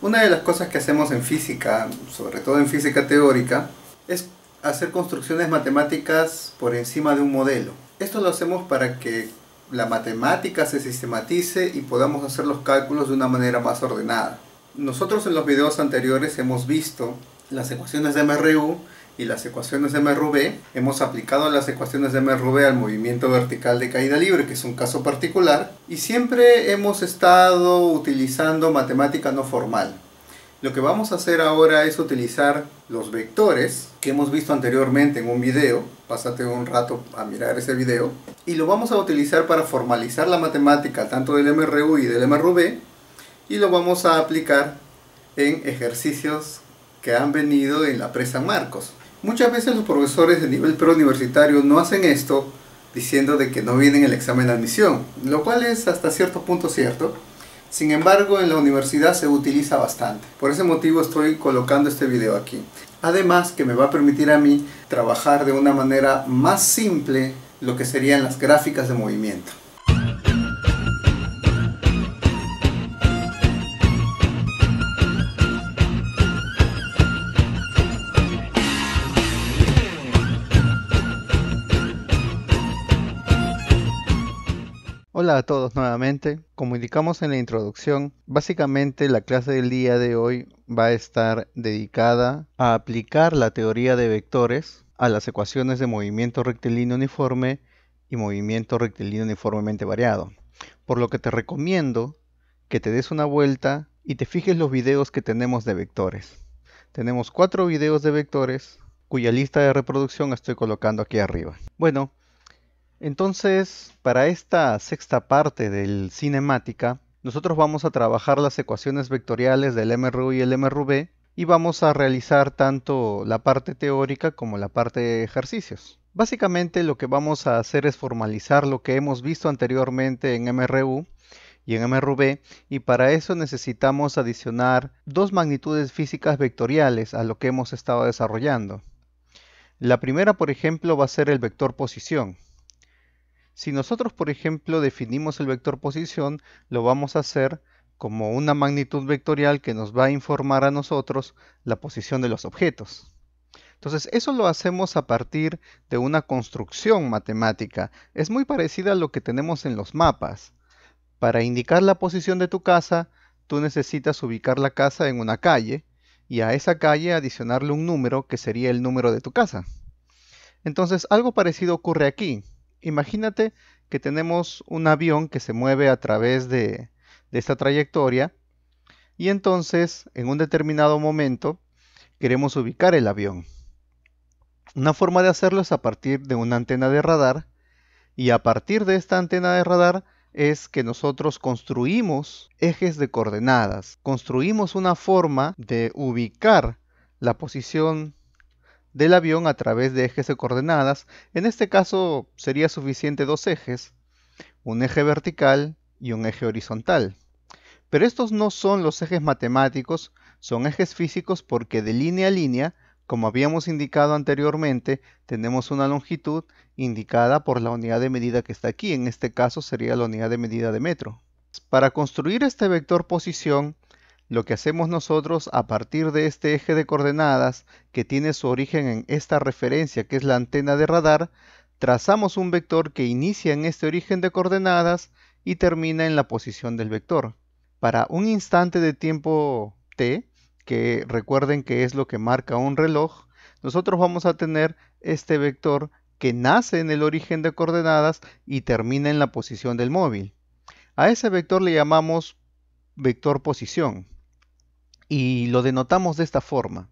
Una de las cosas que hacemos en física, sobre todo en física teórica, es hacer construcciones matemáticas por encima de un modelo. Esto lo hacemos para que la matemática se sistematice y podamos hacer los cálculos de una manera más ordenada. Nosotros en los videos anteriores hemos visto las ecuaciones de MRU y las ecuaciones de MRV, hemos aplicado las ecuaciones de MRV al movimiento vertical de caída libre, que es un caso particular, y siempre hemos estado utilizando matemática no formal. Lo que vamos a hacer ahora es utilizar los vectores que hemos visto anteriormente en un video, pásate un rato a mirar ese video, y lo vamos a utilizar para formalizar la matemática tanto del MRU y del MRV, y lo vamos a aplicar en ejercicios que han venido en la presa Marcos. Muchas veces los profesores de nivel preuniversitario no hacen esto diciendo de que no vienen el examen de admisión, lo cual es hasta cierto punto cierto. Sin embargo, en la universidad se utiliza bastante. Por ese motivo estoy colocando este video aquí. Además que me va a permitir a mí trabajar de una manera más simple lo que serían las gráficas de movimiento. Hola a todos nuevamente. Como indicamos en la introducción, básicamente la clase del día de hoy va a estar dedicada a aplicar la teoría de vectores a las ecuaciones de movimiento rectilíneo uniforme y movimiento rectilíneo uniformemente variado. Por lo que te recomiendo que te des una vuelta y te fijes los videos que tenemos de vectores. Tenemos cuatro videos de vectores cuya lista de reproducción estoy colocando aquí arriba. Bueno, entonces, para esta sexta parte del cinemática, nosotros vamos a trabajar las ecuaciones vectoriales del MRU y el MRV y vamos a realizar tanto la parte teórica como la parte de ejercicios. Básicamente lo que vamos a hacer es formalizar lo que hemos visto anteriormente en MRU y en MRV y para eso necesitamos adicionar dos magnitudes físicas vectoriales a lo que hemos estado desarrollando. La primera, por ejemplo, va a ser el vector posición si nosotros, por ejemplo, definimos el vector posición, lo vamos a hacer como una magnitud vectorial que nos va a informar a nosotros la posición de los objetos. Entonces, eso lo hacemos a partir de una construcción matemática. Es muy parecida a lo que tenemos en los mapas. Para indicar la posición de tu casa, tú necesitas ubicar la casa en una calle y a esa calle adicionarle un número que sería el número de tu casa. Entonces, algo parecido ocurre aquí imagínate que tenemos un avión que se mueve a través de, esta trayectoria y entonces en un determinado momento queremos ubicar el avión. Una forma de hacerlo es a partir de una antena de radar y a partir de esta antena de radar es que nosotros construimos ejes de coordenadas, construimos una forma de ubicar la posición del avión a través de ejes de coordenadas, en este caso sería suficiente dos ejes, un eje vertical y un eje horizontal. Pero estos no son los ejes matemáticos, son ejes físicos porque de línea a línea, como habíamos indicado anteriormente, tenemos una longitud indicada por la unidad de medida que está aquí, en este caso sería la unidad de medida de metro. Para construir este vector posición, lo que hacemos nosotros a partir de este eje de coordenadas que tiene su origen en esta referencia que es la antena de radar, trazamos un vector que inicia en este origen de coordenadas y termina en la posición del vector. Para un instante de tiempo t, que recuerden que es lo que marca un reloj, nosotros vamos a tener este vector que nace en el origen de coordenadas y termina en la posición del móvil. A ese vector le llamamos vector posición y lo denotamos de esta forma.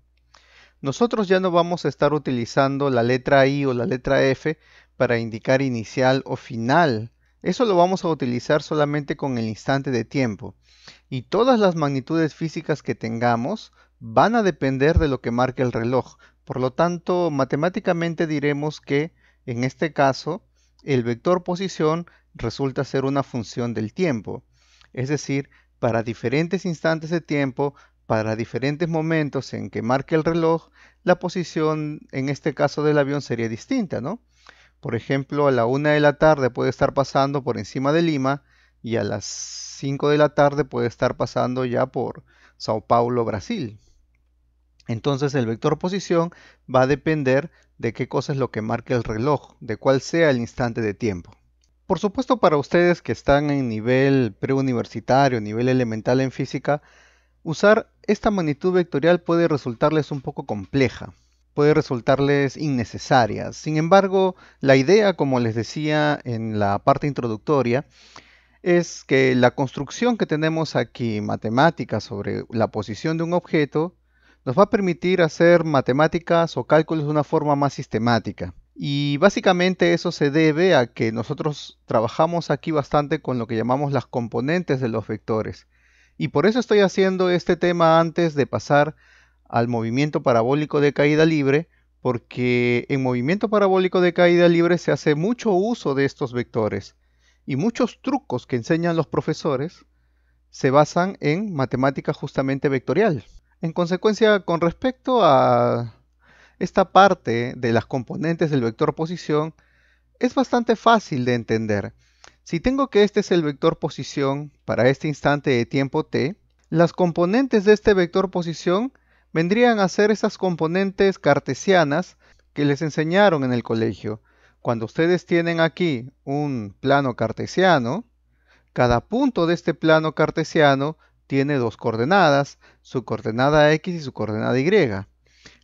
Nosotros ya no vamos a estar utilizando la letra I o la letra F para indicar inicial o final. Eso lo vamos a utilizar solamente con el instante de tiempo. Y todas las magnitudes físicas que tengamos van a depender de lo que marque el reloj. Por lo tanto, matemáticamente diremos que, en este caso, el vector posición resulta ser una función del tiempo. Es decir, para diferentes instantes de tiempo para diferentes momentos en que marque el reloj, la posición en este caso del avión sería distinta, ¿no? Por ejemplo, a la 1 de la tarde puede estar pasando por encima de Lima y a las 5 de la tarde puede estar pasando ya por Sao Paulo, Brasil. Entonces el vector posición va a depender de qué cosa es lo que marque el reloj, de cuál sea el instante de tiempo. Por supuesto para ustedes que están en nivel preuniversitario, nivel elemental en física, usar esta magnitud vectorial puede resultarles un poco compleja, puede resultarles innecesaria. Sin embargo, la idea, como les decía en la parte introductoria, es que la construcción que tenemos aquí matemática sobre la posición de un objeto nos va a permitir hacer matemáticas o cálculos de una forma más sistemática. Y básicamente eso se debe a que nosotros trabajamos aquí bastante con lo que llamamos las componentes de los vectores. Y por eso estoy haciendo este tema antes de pasar al movimiento parabólico de caída libre, porque en movimiento parabólico de caída libre se hace mucho uso de estos vectores y muchos trucos que enseñan los profesores se basan en matemática justamente vectorial. En consecuencia, con respecto a esta parte de las componentes del vector posición, es bastante fácil de entender. Si tengo que este es el vector posición para este instante de tiempo t, las componentes de este vector posición vendrían a ser esas componentes cartesianas que les enseñaron en el colegio. Cuando ustedes tienen aquí un plano cartesiano, cada punto de este plano cartesiano tiene dos coordenadas, su coordenada x y su coordenada y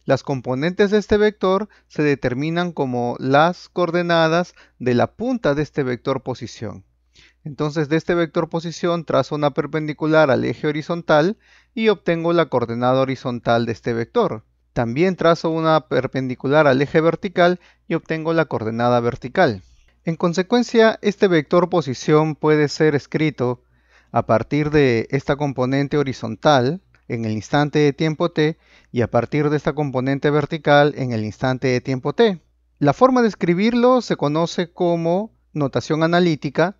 las componentes de este vector se determinan como las coordenadas de la punta de este vector posición. Entonces de este vector posición trazo una perpendicular al eje horizontal y obtengo la coordenada horizontal de este vector. También trazo una perpendicular al eje vertical y obtengo la coordenada vertical. En consecuencia, este vector posición puede ser escrito a partir de esta componente horizontal en el instante de tiempo t y a partir de esta componente vertical en el instante de tiempo t. La forma de escribirlo se conoce como notación analítica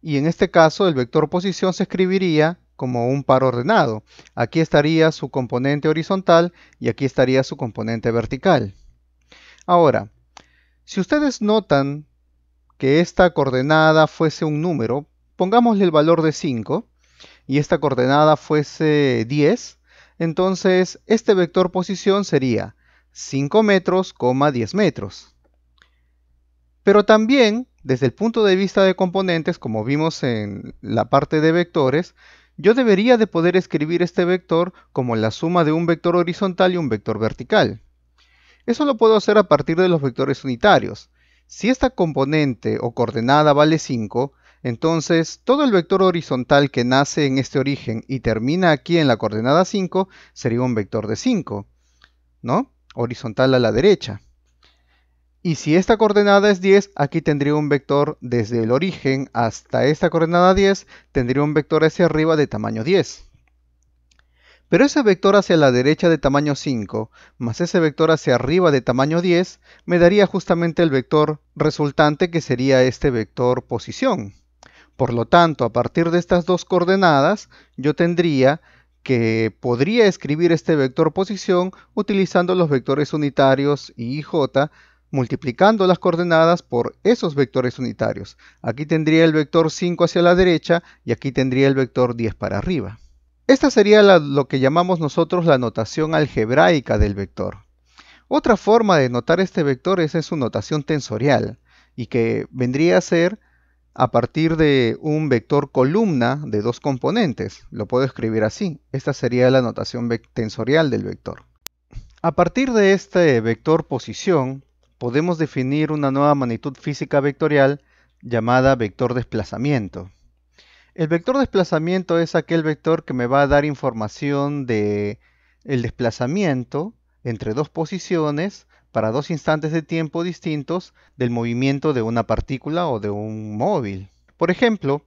y en este caso el vector posición se escribiría como un par ordenado. Aquí estaría su componente horizontal y aquí estaría su componente vertical. Ahora, si ustedes notan que esta coordenada fuese un número, pongámosle el valor de 5, y esta coordenada fuese 10, entonces este vector posición sería 5 metros, 10 metros. Pero también, desde el punto de vista de componentes, como vimos en la parte de vectores, yo debería de poder escribir este vector como la suma de un vector horizontal y un vector vertical. Eso lo puedo hacer a partir de los vectores unitarios. Si esta componente o coordenada vale 5, entonces, todo el vector horizontal que nace en este origen y termina aquí en la coordenada 5 sería un vector de 5, ¿no? Horizontal a la derecha. Y si esta coordenada es 10, aquí tendría un vector desde el origen hasta esta coordenada 10, tendría un vector hacia arriba de tamaño 10. Pero ese vector hacia la derecha de tamaño 5, más ese vector hacia arriba de tamaño 10, me daría justamente el vector resultante que sería este vector posición. Por lo tanto, a partir de estas dos coordenadas, yo tendría que podría escribir este vector posición utilizando los vectores unitarios y j multiplicando las coordenadas por esos vectores unitarios. Aquí tendría el vector 5 hacia la derecha y aquí tendría el vector 10 para arriba. Esta sería lo que llamamos nosotros la notación algebraica del vector. Otra forma de notar este vector es en su notación tensorial y que vendría a ser a partir de un vector columna de dos componentes. Lo puedo escribir así. Esta sería la notación tensorial del vector. A partir de este vector posición, podemos definir una nueva magnitud física vectorial llamada vector desplazamiento. El vector desplazamiento es aquel vector que me va a dar información de el desplazamiento entre dos posiciones para dos instantes de tiempo distintos del movimiento de una partícula o de un móvil. Por ejemplo,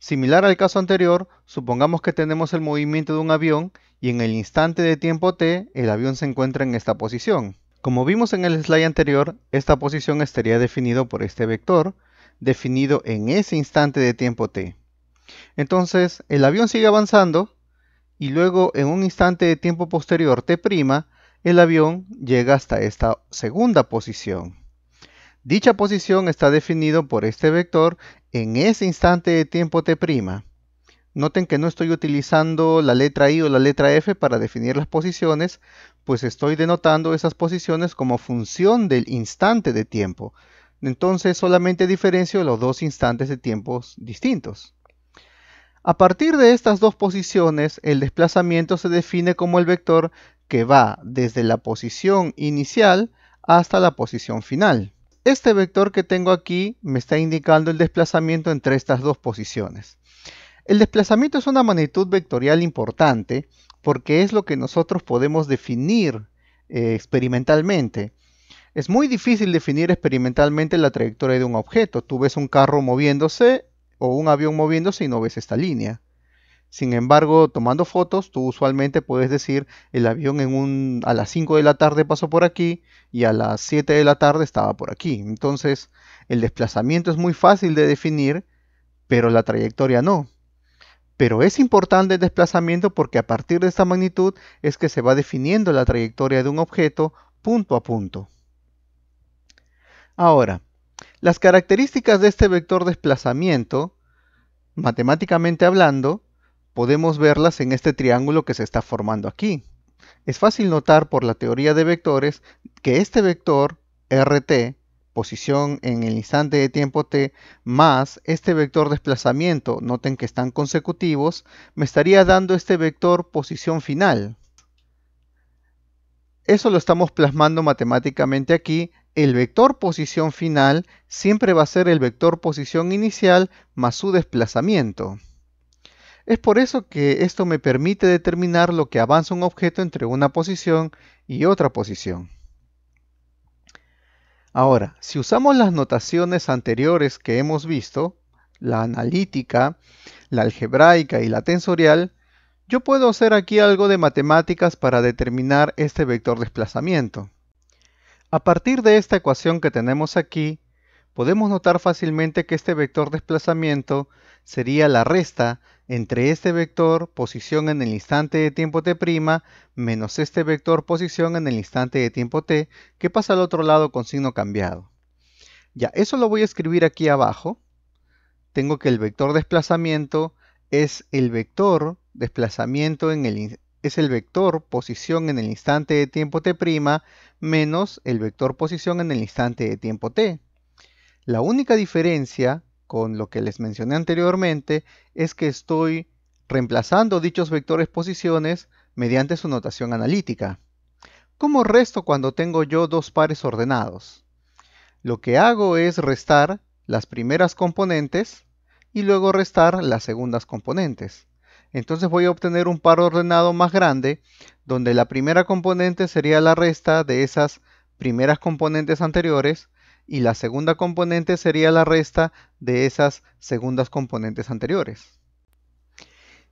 similar al caso anterior, supongamos que tenemos el movimiento de un avión y en el instante de tiempo t el avión se encuentra en esta posición. Como vimos en el slide anterior, esta posición estaría definido por este vector, definido en ese instante de tiempo t. Entonces, el avión sigue avanzando y luego en un instante de tiempo posterior t' el avión llega hasta esta segunda posición. Dicha posición está definido por este vector en ese instante de tiempo T'. Noten que no estoy utilizando la letra I o la letra F para definir las posiciones, pues estoy denotando esas posiciones como función del instante de tiempo. Entonces solamente diferencio los dos instantes de tiempos distintos. A partir de estas dos posiciones, el desplazamiento se define como el vector que va desde la posición inicial hasta la posición final. Este vector que tengo aquí me está indicando el desplazamiento entre estas dos posiciones. El desplazamiento es una magnitud vectorial importante porque es lo que nosotros podemos definir eh, experimentalmente. Es muy difícil definir experimentalmente la trayectoria de un objeto. Tú ves un carro moviéndose o un avión moviéndose y no ves esta línea. Sin embargo, tomando fotos, tú usualmente puedes decir el avión a las 5 de la tarde pasó por aquí y a las 7 de la tarde estaba por aquí. Entonces, el desplazamiento es muy fácil de definir, pero la trayectoria no. Pero es importante el desplazamiento porque a partir de esta magnitud es que se va definiendo la trayectoria de un objeto punto a punto. Ahora, las características de este vector desplazamiento, matemáticamente hablando, podemos verlas en este triángulo que se está formando aquí. Es fácil notar por la teoría de vectores que este vector RT, posición en el instante de tiempo t, más este vector desplazamiento, noten que están consecutivos, me estaría dando este vector posición final. Eso lo estamos plasmando matemáticamente aquí el vector posición final siempre va a ser el vector posición inicial más su desplazamiento. Es por eso que esto me permite determinar lo que avanza un objeto entre una posición y otra posición. Ahora, si usamos las notaciones anteriores que hemos visto, la analítica, la algebraica y la tensorial, yo puedo hacer aquí algo de matemáticas para determinar este vector desplazamiento. A partir de esta ecuación que tenemos aquí, podemos notar fácilmente que este vector desplazamiento sería la resta entre este vector posición en el instante de tiempo t' menos este vector posición en el instante de tiempo t que pasa al otro lado con signo cambiado. Ya, eso lo voy a escribir aquí abajo. Tengo que el vector desplazamiento es el vector desplazamiento en el es el vector posición en el instante de tiempo t' menos el vector posición en el instante de tiempo t. La única diferencia con lo que les mencioné anteriormente es que estoy reemplazando dichos vectores posiciones mediante su notación analítica. ¿Cómo resto cuando tengo yo dos pares ordenados? Lo que hago es restar las primeras componentes y luego restar las segundas componentes. Entonces voy a obtener un par ordenado más grande donde la primera componente sería la resta de esas primeras componentes anteriores y la segunda componente sería la resta de esas segundas componentes anteriores.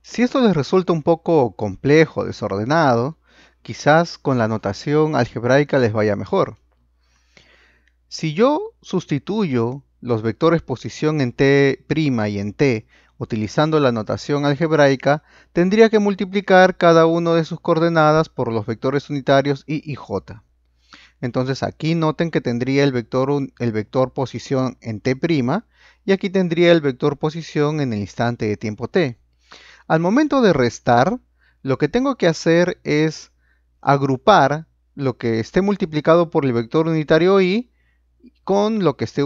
Si esto les resulta un poco complejo, desordenado, quizás con la notación algebraica les vaya mejor. Si yo sustituyo los vectores posición en t' y en t Utilizando la notación algebraica, tendría que multiplicar cada uno de sus coordenadas por los vectores unitarios i y j. Entonces aquí noten que tendría el vector, el vector posición en t' y aquí tendría el vector posición en el instante de tiempo t. Al momento de restar, lo que tengo que hacer es agrupar lo que esté multiplicado por el vector unitario i con lo que esté,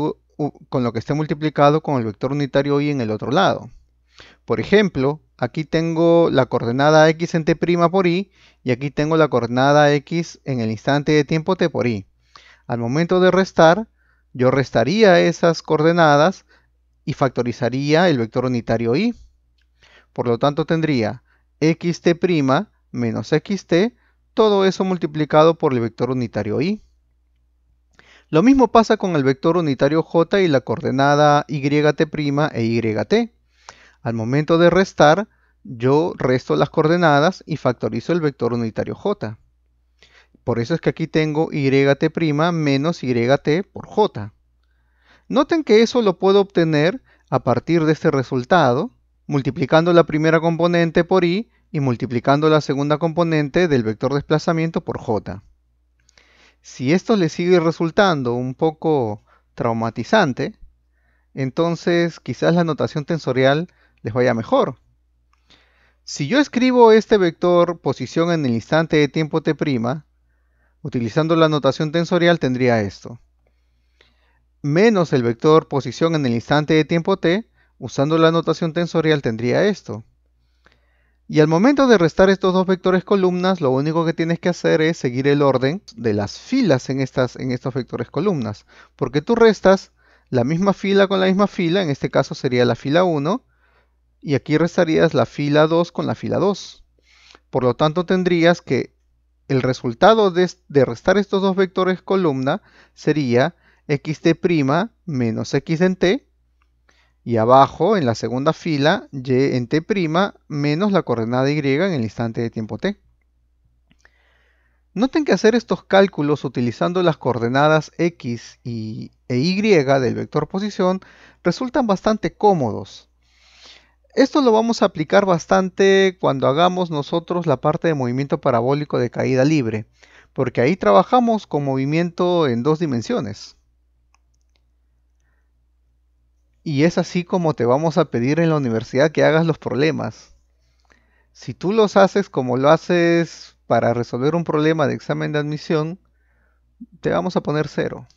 con lo que esté multiplicado con el vector unitario i en el otro lado. Por ejemplo, aquí tengo la coordenada x en t' por i y aquí tengo la coordenada x en el instante de tiempo t por i. Al momento de restar, yo restaría esas coordenadas y factorizaría el vector unitario i. Por lo tanto tendría xt' menos xt, todo eso multiplicado por el vector unitario y. Lo mismo pasa con el vector unitario j y la coordenada y't' e t. Al momento de restar, yo resto las coordenadas y factorizo el vector unitario j. Por eso es que aquí tengo yt' menos yt por j. Noten que eso lo puedo obtener a partir de este resultado, multiplicando la primera componente por i y multiplicando la segunda componente del vector desplazamiento por j. Si esto le sigue resultando un poco traumatizante, entonces quizás la notación tensorial les vaya mejor. Si yo escribo este vector posición en el instante de tiempo t', utilizando la notación tensorial tendría esto. Menos el vector posición en el instante de tiempo t, usando la notación tensorial tendría esto. Y al momento de restar estos dos vectores columnas, lo único que tienes que hacer es seguir el orden de las filas en, estas, en estos vectores columnas. Porque tú restas la misma fila con la misma fila, en este caso sería la fila 1, y aquí restarías la fila 2 con la fila 2. Por lo tanto tendrías que el resultado de, restar estos dos vectores columna sería xt' menos x en t y abajo en la segunda fila y en t' menos la coordenada y en el instante de tiempo t. Noten que hacer estos cálculos utilizando las coordenadas x y, e y del vector posición resultan bastante cómodos. Esto lo vamos a aplicar bastante cuando hagamos nosotros la parte de movimiento parabólico de caída libre, porque ahí trabajamos con movimiento en dos dimensiones. Y es así como te vamos a pedir en la universidad que hagas los problemas. Si tú los haces como lo haces para resolver un problema de examen de admisión, te vamos a poner cero.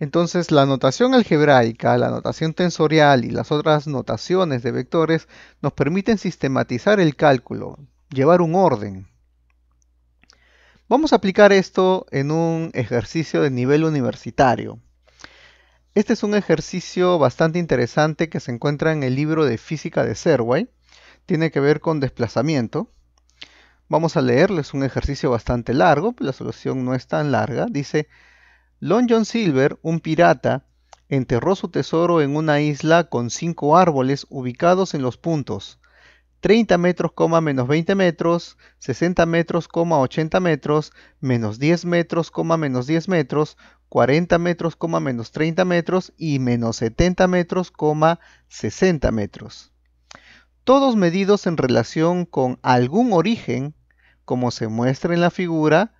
Entonces la notación algebraica, la notación tensorial y las otras notaciones de vectores nos permiten sistematizar el cálculo, llevar un orden. Vamos a aplicar esto en un ejercicio de nivel universitario. Este es un ejercicio bastante interesante que se encuentra en el libro de física de Serway. Tiene que ver con desplazamiento. Vamos a leerlo, es un ejercicio bastante largo, la solución no es tan larga. Dice, Long John Silver, un pirata, enterró su tesoro en una isla con cinco árboles ubicados en los puntos 30 metros, menos 20 metros, 60 metros, 80 metros, menos 10 metros, menos 10 metros, 40 metros, menos 30 metros y menos 70 metros, 60 metros. Todos medidos en relación con algún origen, como se muestra en la figura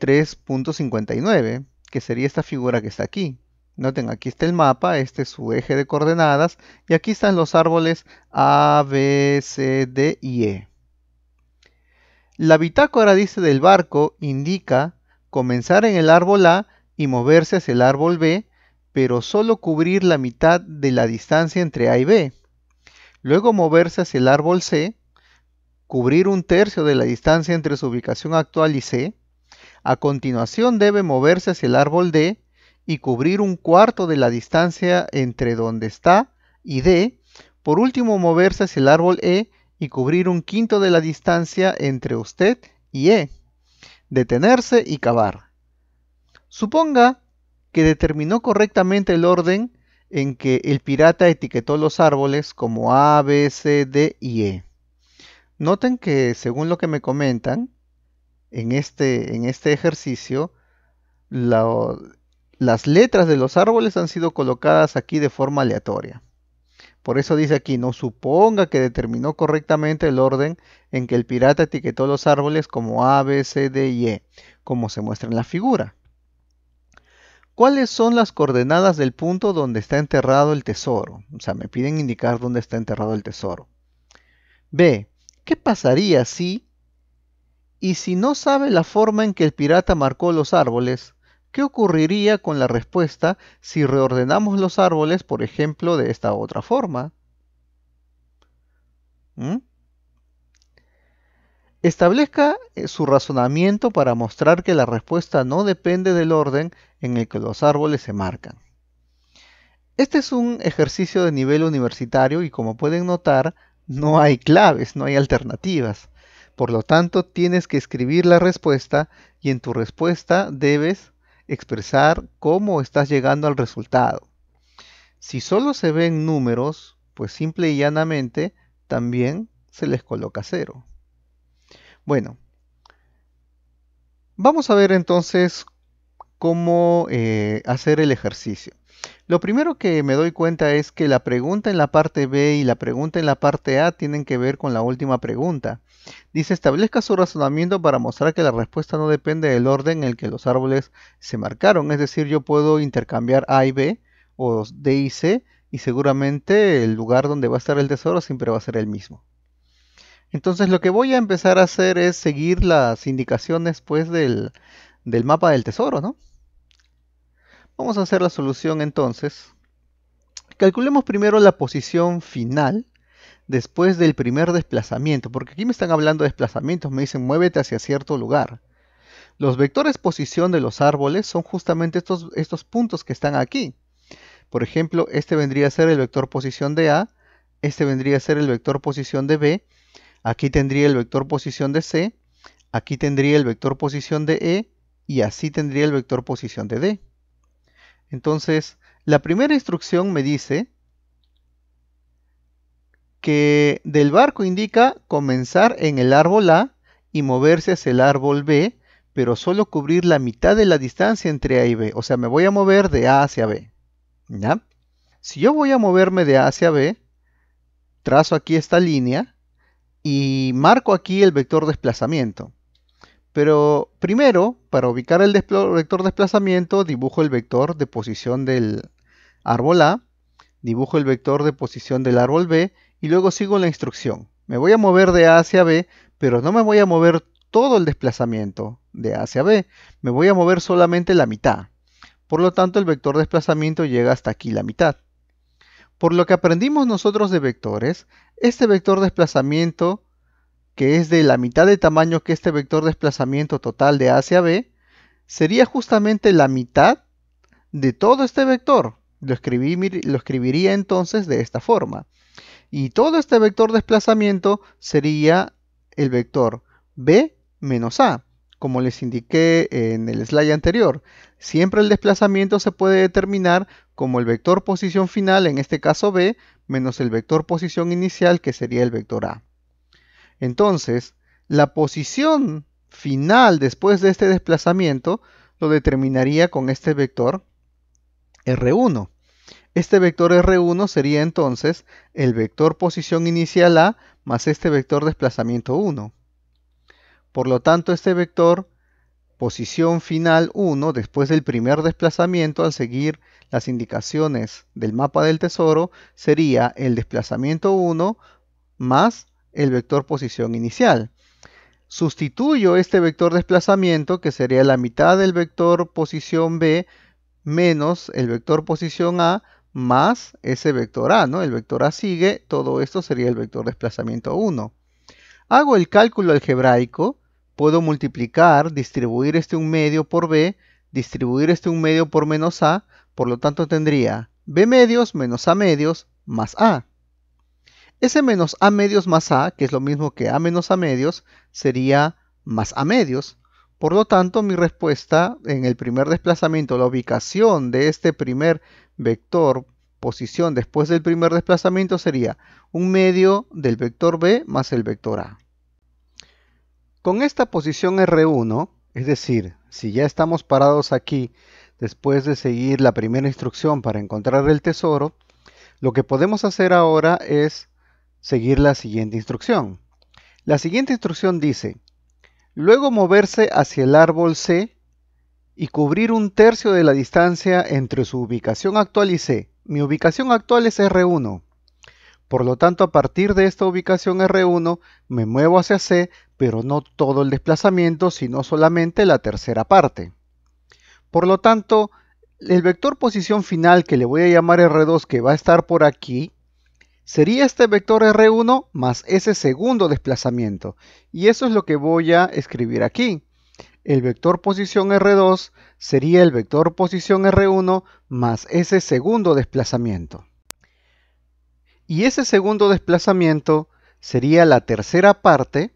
3.59 que sería esta figura que está aquí. Noten, aquí está el mapa, este es su eje de coordenadas, y aquí están los árboles A, B, C, D y E. La bitácora, dice, del barco indica comenzar en el árbol A y moverse hacia el árbol B, pero solo cubrir la mitad de la distancia entre A y B. Luego moverse hacia el árbol C, cubrir un tercio de la distancia entre su ubicación actual y C, a continuación debe moverse hacia el árbol D y cubrir un cuarto de la distancia entre donde está y D. Por último, moverse hacia el árbol E y cubrir un quinto de la distancia entre usted y E. Detenerse y cavar. Suponga que determinó correctamente el orden en que el pirata etiquetó los árboles como A, B, C, D y E. Noten que, según lo que me comentan, en este, en este ejercicio, las letras de los árboles han sido colocadas aquí de forma aleatoria. Por eso dice aquí, no suponga que determinó correctamente el orden en que el pirata etiquetó los árboles como A, B, C, D y E, como se muestra en la figura. ¿Cuáles son las coordenadas del punto donde está enterrado el tesoro? O sea, me piden indicar dónde está enterrado el tesoro. B. ¿Qué pasaría si y si no sabe la forma en que el pirata marcó los árboles, ¿qué ocurriría con la respuesta si reordenamos los árboles, por ejemplo, de esta otra forma? ¿Mm? Establezca eh, su razonamiento para mostrar que la respuesta no depende del orden en el que los árboles se marcan. Este es un ejercicio de nivel universitario y como pueden notar, no hay claves, no hay alternativas. Por lo tanto, tienes que escribir la respuesta y en tu respuesta debes expresar cómo estás llegando al resultado. Si solo se ven números, pues simple y llanamente también se les coloca cero. Bueno, vamos a ver entonces cómo eh, hacer el ejercicio. Lo primero que me doy cuenta es que la pregunta en la parte B y la pregunta en la parte A tienen que ver con la última pregunta. Dice, establezca su razonamiento para mostrar que la respuesta no depende del orden en el que los árboles se marcaron. Es decir, yo puedo intercambiar A y B o D y C y seguramente el lugar donde va a estar el tesoro siempre va a ser el mismo. Entonces lo que voy a empezar a hacer es seguir las indicaciones pues, del, del mapa del tesoro, ¿no? Vamos a hacer la solución entonces. Calculemos primero la posición final después del primer desplazamiento, porque aquí me están hablando de desplazamientos, me dicen muévete hacia cierto lugar. Los vectores posición de los árboles son justamente estos, estos puntos que están aquí. Por ejemplo, este vendría a ser el vector posición de A, este vendría a ser el vector posición de B, aquí tendría el vector posición de C, aquí tendría el vector posición de E, y así tendría el vector posición de D. Entonces, la primera instrucción me dice que del barco indica comenzar en el árbol A y moverse hacia el árbol B, pero solo cubrir la mitad de la distancia entre A y B. O sea, me voy a mover de A hacia B. ¿Ya? Si yo voy a moverme de A hacia B, trazo aquí esta línea y marco aquí el vector desplazamiento. Pero primero, para ubicar el vector desplazamiento, dibujo el vector de posición del árbol A, dibujo el vector de posición del árbol B y luego sigo la instrucción. Me voy a mover de A hacia B, pero no me voy a mover todo el desplazamiento de A hacia B, me voy a mover solamente la mitad. Por lo tanto, el vector de desplazamiento llega hasta aquí la mitad. Por lo que aprendimos nosotros de vectores, este vector de desplazamiento que es de la mitad de tamaño que este vector de desplazamiento total de A hacia B, sería justamente la mitad de todo este vector. Lo, escribí, lo escribiría entonces de esta forma. Y todo este vector desplazamiento sería el vector B menos A. Como les indiqué en el slide anterior, siempre el desplazamiento se puede determinar como el vector posición final, en este caso B, menos el vector posición inicial, que sería el vector A. Entonces, la posición final después de este desplazamiento lo determinaría con este vector R1. Este vector R1 sería entonces el vector posición inicial A más este vector desplazamiento 1. Por lo tanto, este vector posición final 1 después del primer desplazamiento al seguir las indicaciones del mapa del tesoro sería el desplazamiento 1 más el vector posición inicial. Sustituyo este vector desplazamiento, que sería la mitad del vector posición B, menos el vector posición A, más ese vector A, ¿no? El vector A sigue, todo esto sería el vector desplazamiento 1. Hago el cálculo algebraico, puedo multiplicar, distribuir este un medio por B, distribuir este un medio por menos A, por lo tanto tendría B medios menos A medios más A. S menos A medios más A, que es lo mismo que A menos A medios, sería más A medios. Por lo tanto, mi respuesta en el primer desplazamiento, la ubicación de este primer vector, posición después del primer desplazamiento sería un medio del vector B más el vector A. Con esta posición R1, es decir, si ya estamos parados aquí después de seguir la primera instrucción para encontrar el tesoro, lo que podemos hacer ahora es seguir la siguiente instrucción. La siguiente instrucción dice, luego moverse hacia el árbol C y cubrir un tercio de la distancia entre su ubicación actual y C. Mi ubicación actual es R1. Por lo tanto, a partir de esta ubicación R1, me muevo hacia C, pero no todo el desplazamiento, sino solamente la tercera parte. Por lo tanto, el vector posición final que le voy a llamar R2, que va a estar por aquí, sería este vector R1 más ese segundo desplazamiento. Y eso es lo que voy a escribir aquí. El vector posición R2 sería el vector posición R1 más ese segundo desplazamiento. Y ese segundo desplazamiento sería la tercera parte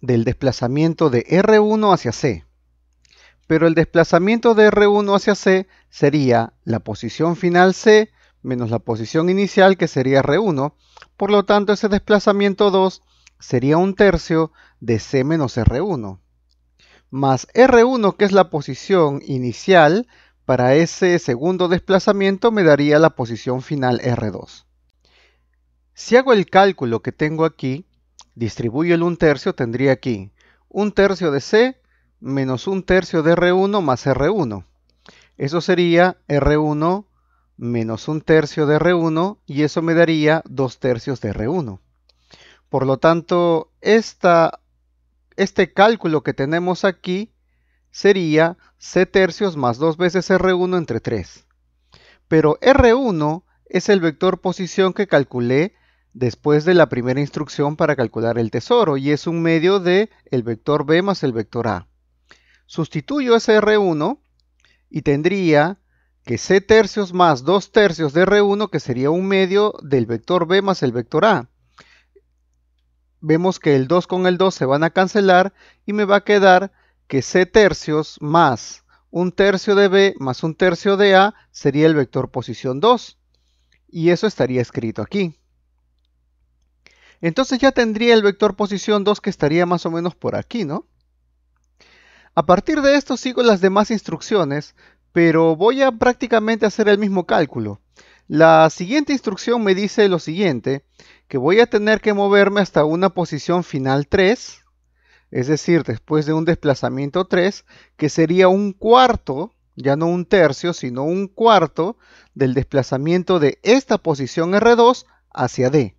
del desplazamiento de R1 hacia C. Pero el desplazamiento de R1 hacia C sería la posición final C menos la posición inicial que sería R1, por lo tanto ese desplazamiento 2 sería un tercio de C menos R1, más R1 que es la posición inicial para ese segundo desplazamiento me daría la posición final R2. Si hago el cálculo que tengo aquí, distribuyo el 1 tercio, tendría aquí un tercio de C menos un tercio de R1 más R1. Eso sería R1 menos un tercio de R1 y eso me daría dos tercios de R1. Por lo tanto, esta, este cálculo que tenemos aquí sería C tercios más dos veces R1 entre 3. Pero R1 es el vector posición que calculé después de la primera instrucción para calcular el tesoro y es un medio de el vector B más el vector A. Sustituyo ese R1 y tendría que c tercios más 2 tercios de R1, que sería un medio del vector B más el vector A. Vemos que el 2 con el 2 se van a cancelar y me va a quedar que c tercios más un tercio de B más un tercio de A sería el vector posición 2. Y eso estaría escrito aquí. Entonces ya tendría el vector posición 2 que estaría más o menos por aquí, ¿no? A partir de esto sigo las demás instrucciones, pero voy a prácticamente hacer el mismo cálculo. La siguiente instrucción me dice lo siguiente, que voy a tener que moverme hasta una posición final 3, es decir, después de un desplazamiento 3, que sería un cuarto, ya no un tercio, sino un cuarto del desplazamiento de esta posición R2 hacia D.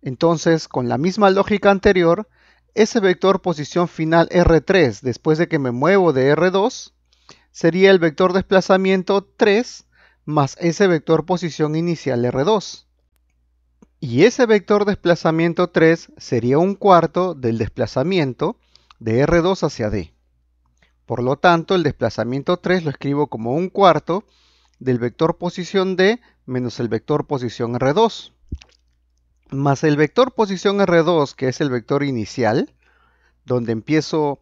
Entonces, con la misma lógica anterior, ese vector posición final R3, después de que me muevo de R2, sería el vector desplazamiento 3 más ese vector posición inicial R2. Y ese vector desplazamiento 3 sería un cuarto del desplazamiento de R2 hacia D. Por lo tanto, el desplazamiento 3 lo escribo como un cuarto del vector posición D menos el vector posición R2. Más el vector posición R2, que es el vector inicial, donde empiezo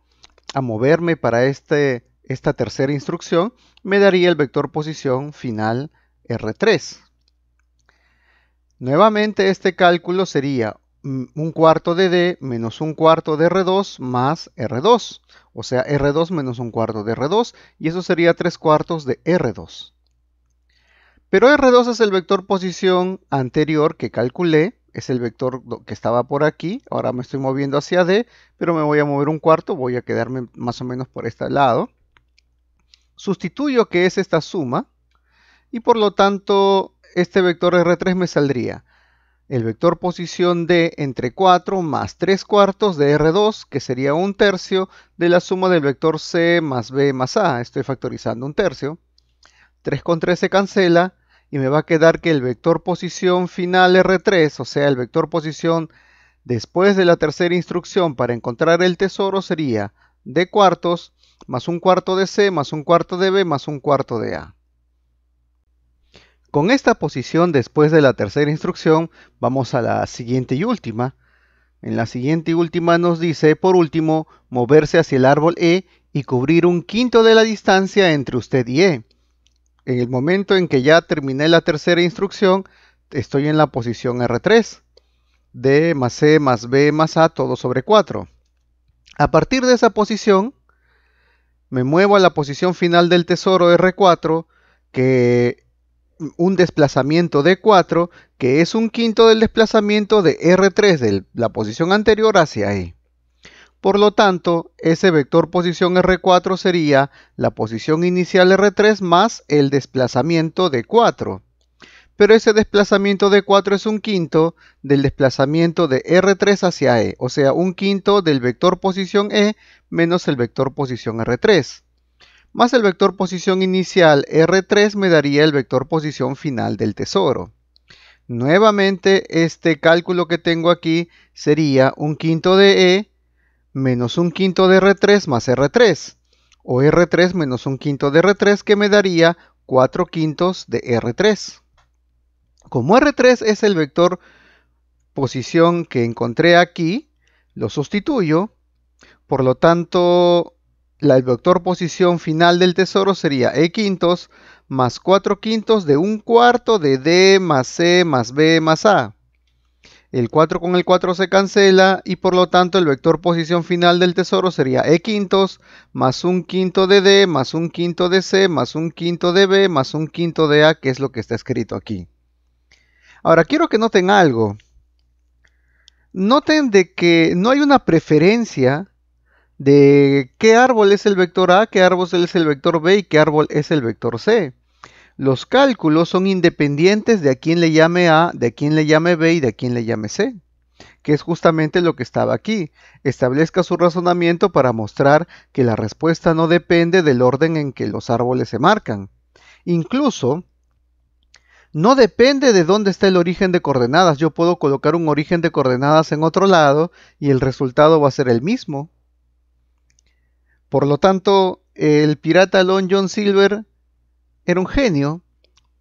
a moverme para este esta tercera instrucción me daría el vector posición final R3. Nuevamente este cálculo sería un cuarto de D menos un cuarto de R2 más R2. O sea, R2 menos un cuarto de R2 y eso sería tres cuartos de R2. Pero R2 es el vector posición anterior que calculé, es el vector que estaba por aquí, ahora me estoy moviendo hacia D, pero me voy a mover un cuarto, voy a quedarme más o menos por este lado sustituyo que es esta suma y por lo tanto este vector R3 me saldría el vector posición D entre 4 más 3 cuartos de R2, que sería un tercio de la suma del vector C más B más A. Estoy factorizando un tercio. 3 con 3 se cancela y me va a quedar que el vector posición final R3, o sea, el vector posición después de la tercera instrucción para encontrar el tesoro sería D cuartos más un cuarto de C, más un cuarto de B, más un cuarto de A. Con esta posición, después de la tercera instrucción, vamos a la siguiente y última. En la siguiente y última nos dice, por último, moverse hacia el árbol E y cubrir un quinto de la distancia entre usted y E. En el momento en que ya terminé la tercera instrucción, estoy en la posición R3. D más C más B más A, todo sobre 4. A partir de esa posición, me muevo a la posición final del tesoro R4, que un desplazamiento de 4, que es un quinto del desplazamiento de R3 de la posición anterior hacia E. Por lo tanto, ese vector posición R4 sería la posición inicial R3 más el desplazamiento de 4. Pero ese desplazamiento de 4 es un quinto del desplazamiento de R3 hacia E, o sea, un quinto del vector posición E menos el vector posición R3. Más el vector posición inicial R3 me daría el vector posición final del tesoro. Nuevamente este cálculo que tengo aquí sería un quinto de E menos un quinto de R3 más R3. O R3 menos un quinto de R3 que me daría 4 quintos de R3. Como R3 es el vector posición que encontré aquí, lo sustituyo por lo tanto, el vector posición final del tesoro sería E quintos más 4 quintos de un cuarto de D más C más B más A. El 4 con el 4 se cancela y por lo tanto el vector posición final del tesoro sería E quintos más un quinto de D más un quinto de C más un quinto de B más un quinto de A, que es lo que está escrito aquí. Ahora quiero que noten algo. Noten de que no hay una preferencia de qué árbol es el vector A, qué árbol es el vector B y qué árbol es el vector C. Los cálculos son independientes de a quién le llame A, de a quién le llame B y de a quién le llame C, que es justamente lo que estaba aquí. Establezca su razonamiento para mostrar que la respuesta no depende del orden en que los árboles se marcan. Incluso, no depende de dónde está el origen de coordenadas. Yo puedo colocar un origen de coordenadas en otro lado y el resultado va a ser el mismo. Por lo tanto, el pirata Lon John Silver era un genio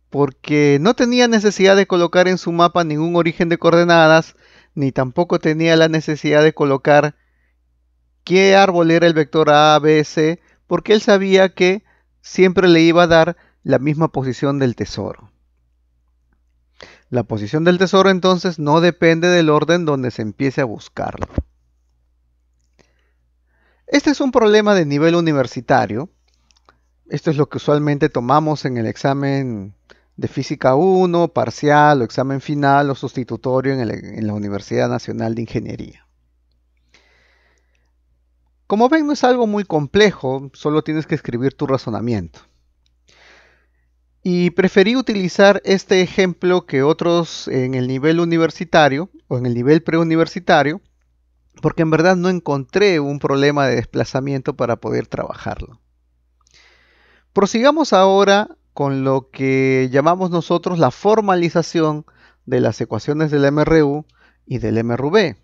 porque no tenía necesidad de colocar en su mapa ningún origen de coordenadas, ni tampoco tenía la necesidad de colocar qué árbol era el vector A, B, C, porque él sabía que siempre le iba a dar la misma posición del tesoro. La posición del tesoro entonces no depende del orden donde se empiece a buscarlo. Este es un problema de nivel universitario. Esto es lo que usualmente tomamos en el examen de física 1, parcial o examen final o sustitutorio e, en, la Universidad Nacional de Ingeniería. Como ven, no es algo muy complejo, solo tienes que escribir tu razonamiento. Y preferí utilizar este ejemplo que otros en el nivel universitario o en el nivel preuniversitario porque en verdad no encontré un problema de desplazamiento para poder trabajarlo. Prosigamos ahora con lo que llamamos nosotros la formalización de las ecuaciones del MRU y del MRV.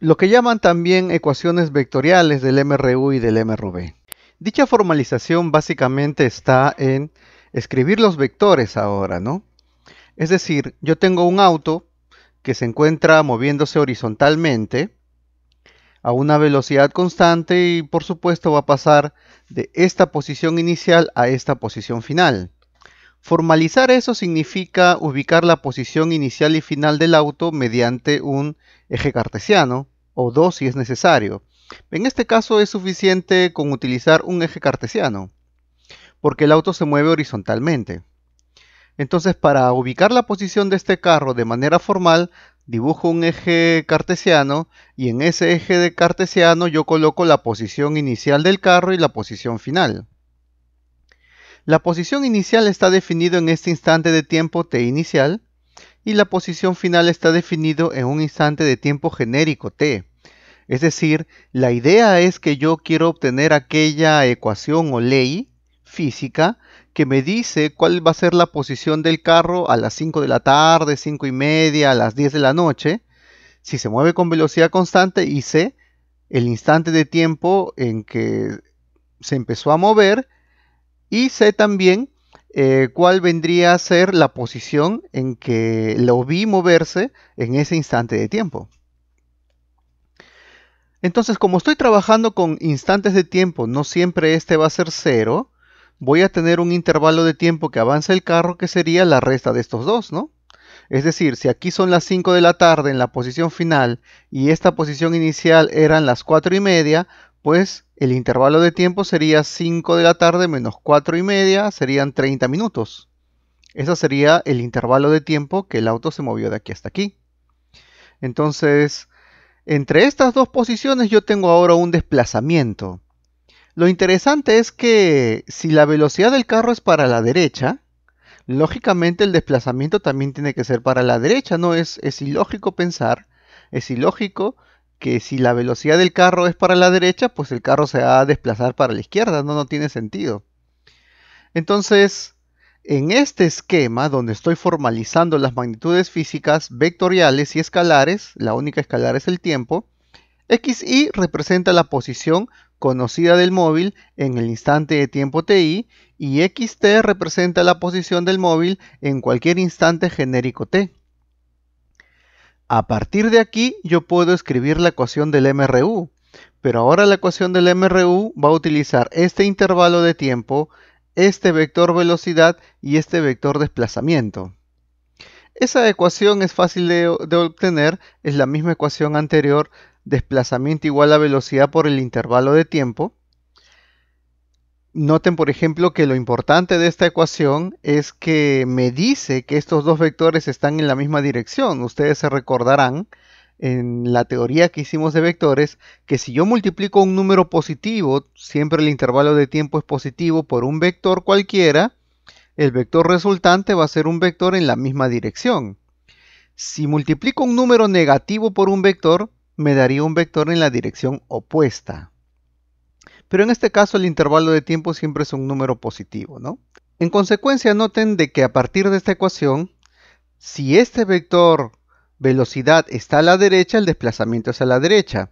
Lo que llaman también ecuaciones vectoriales del MRU y del MRV. Dicha formalización básicamente está en escribir los vectores ahora, ¿no? Es decir, yo tengo un auto que se encuentra moviéndose horizontalmente a una velocidad constante y por supuesto va a pasar de esta posición inicial a esta posición final. Formalizar eso significa ubicar la posición inicial y final del auto mediante un eje cartesiano o dos si es necesario. En este caso es suficiente con utilizar un eje cartesiano porque el auto se mueve horizontalmente. Entonces, para ubicar la posición de este carro de manera formal, dibujo un eje cartesiano y en ese eje de cartesiano yo coloco la posición inicial del carro y la posición final. La posición inicial está definido en este instante de tiempo t inicial y la posición final está definido en un instante de tiempo genérico t. Es decir, la idea es que yo quiero obtener aquella ecuación o ley física que me dice cuál va a ser la posición del carro a las 5 de la tarde, 5 y media, a las 10 de la noche, si se mueve con velocidad constante y sé el instante de tiempo en que se empezó a mover y sé también eh, cuál vendría a ser la posición en que lo vi moverse en ese instante de tiempo. Entonces, como estoy trabajando con instantes de tiempo, no siempre este va a ser cero, voy a tener un intervalo de tiempo que avanza el carro que sería la resta de estos dos, ¿no? Es decir, si aquí son las 5 de la tarde en la posición final y esta posición inicial eran las 4 y media, pues el intervalo de tiempo sería 5 de la tarde menos 4 y media, serían 30 minutos. Ese sería el intervalo de tiempo que el auto se movió de aquí hasta aquí. Entonces, entre estas dos posiciones yo tengo ahora un desplazamiento. Lo interesante es que si la velocidad del carro es para la derecha, lógicamente el desplazamiento también tiene que ser para la derecha, ¿no? Es, es ilógico pensar, es ilógico que si la velocidad del carro es para la derecha, pues el carro se va a desplazar para la izquierda, ¿no? No tiene sentido. Entonces, en este esquema donde estoy formalizando las magnitudes físicas vectoriales y escalares, la única escalar es el tiempo, xy representa la posición conocida del móvil en el instante de tiempo ti y xt representa la posición del móvil en cualquier instante genérico t. A partir de aquí yo puedo escribir la ecuación del MRU, pero ahora la ecuación del MRU va a utilizar este intervalo de tiempo, este vector velocidad y este vector desplazamiento. Esa ecuación es fácil de, obtener, es la misma ecuación anterior desplazamiento igual a velocidad por el intervalo de tiempo. Noten, por ejemplo, que lo importante de esta ecuación es que me dice que estos dos vectores están en la misma dirección. Ustedes se recordarán en la teoría que hicimos de vectores que si yo multiplico un número positivo, siempre el intervalo de tiempo es positivo por un vector cualquiera, el vector resultante va a ser un vector en la misma dirección. Si multiplico un número negativo por un vector, me daría un vector en la dirección opuesta. Pero en este caso el intervalo de tiempo siempre es un número positivo, ¿no? En consecuencia, noten de que a partir de esta ecuación, si este vector velocidad está a la derecha, el desplazamiento es a la derecha.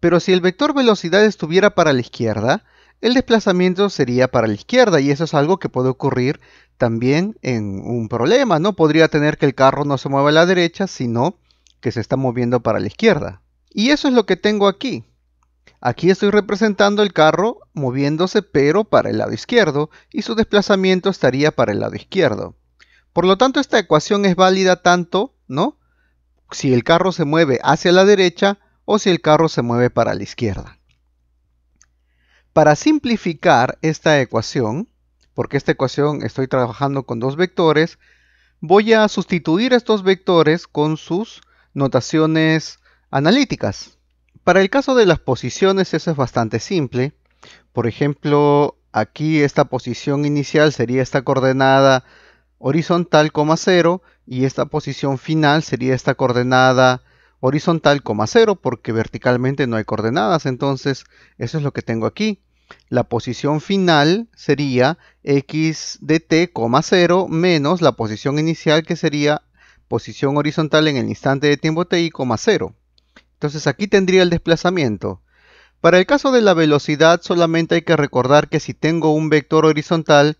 Pero si el vector velocidad estuviera para la izquierda, el desplazamiento sería para la izquierda y eso es algo que puede ocurrir también en un problema, ¿no? Podría tener que el carro no se mueva a la derecha, sino que se está moviendo para la izquierda. Y eso es lo que tengo aquí. Aquí estoy representando el carro moviéndose pero para el lado izquierdo y su desplazamiento estaría para el lado izquierdo. Por lo tanto esta ecuación es válida tanto, ¿no? Si el carro se mueve hacia la derecha o si el carro se mueve para la izquierda. Para simplificar esta ecuación, porque esta ecuación estoy trabajando con dos vectores, voy a sustituir estos vectores con sus notaciones analíticas. Para el caso de las posiciones eso es bastante simple. Por ejemplo, aquí esta posición inicial sería esta coordenada horizontal, 0 y esta posición final sería esta coordenada horizontal, 0 porque verticalmente no hay coordenadas, entonces eso es lo que tengo aquí. La posición final sería x de t, 0 menos la posición inicial que sería posición horizontal en el instante de tiempo ti, 0. Entonces aquí tendría el desplazamiento. Para el caso de la velocidad solamente hay que recordar que si tengo un vector horizontal,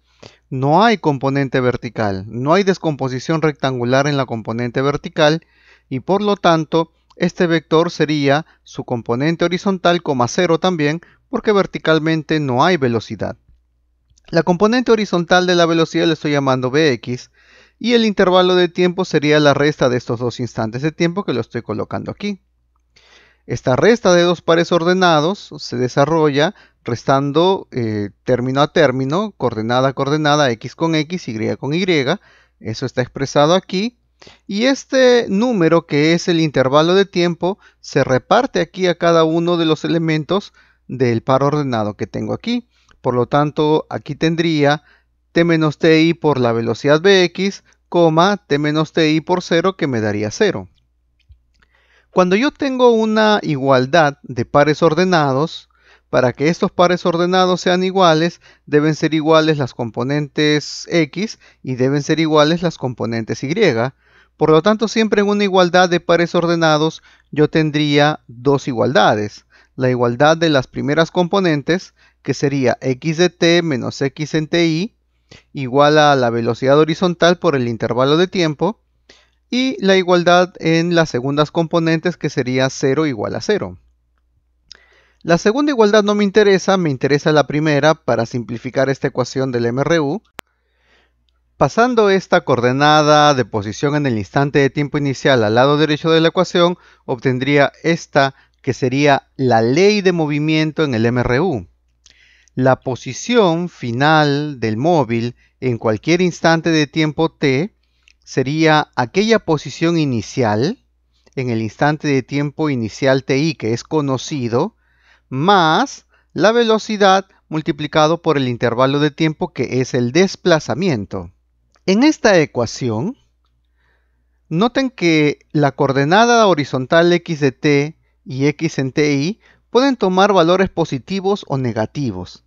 no hay componente vertical, no hay descomposición rectangular en la componente vertical y por lo tanto este vector sería su componente horizontal, 0 también, porque verticalmente no hay velocidad. La componente horizontal de la velocidad le estoy llamando bx y el intervalo de tiempo sería la resta de estos dos instantes de tiempo que lo estoy colocando aquí. Esta resta de dos pares ordenados se desarrolla restando eh, término a término, coordenada a coordenada, x con x, y con y. Eso está expresado aquí. Y este número que es el intervalo de tiempo se reparte aquí a cada uno de los elementos del par ordenado que tengo aquí. Por lo tanto, aquí tendría t-ti por la velocidad bx, coma, t-ti por 0 que me daría 0. Cuando yo tengo una igualdad de pares ordenados, para que estos pares ordenados sean iguales, deben ser iguales las componentes x y deben ser iguales las componentes y. Por lo tanto, siempre en una igualdad de pares ordenados, yo tendría dos igualdades. La igualdad de las primeras componentes, que sería x de t menos x en ti, igual a la velocidad horizontal por el intervalo de tiempo y la igualdad en las segundas componentes que sería 0 igual a 0. La segunda igualdad no me interesa, me interesa la primera para simplificar esta ecuación del MRU. Pasando esta coordenada de posición en el instante de tiempo inicial al lado derecho de la ecuación, obtendría esta que sería la ley de movimiento en el MRU la posición final del móvil en cualquier instante de tiempo t sería aquella posición inicial en el instante de tiempo inicial ti que es conocido más la velocidad multiplicado por el intervalo de tiempo que es el desplazamiento. En esta ecuación, noten que la coordenada horizontal x de t y x en ti pueden tomar valores positivos o negativos.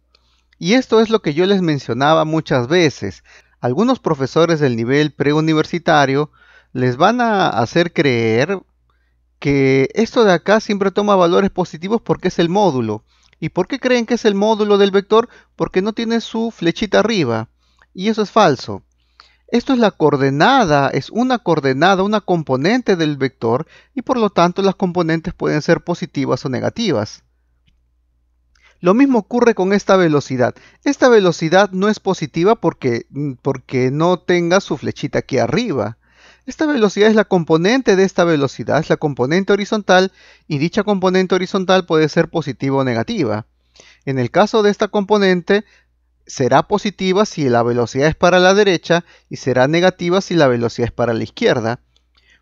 Y esto es lo que yo les mencionaba muchas veces. Algunos profesores del nivel preuniversitario les van a hacer creer que esto de acá siempre toma valores positivos porque es el módulo. ¿Y por qué creen que es el módulo del vector? Porque no tiene su flechita arriba. Y eso es falso. Esto es la coordenada, es una coordenada, una componente del vector y por lo tanto las componentes pueden ser positivas o negativas. Lo mismo ocurre con esta velocidad. Esta velocidad no es positiva porque, mm, porque no tenga su flechita aquí arriba. Esta velocidad es la componente de esta velocidad, es la componente horizontal y dicha componente horizontal puede ser positiva o negativa. En el caso de esta componente, será positiva si la velocidad es para la derecha y será negativa si la velocidad es para la izquierda.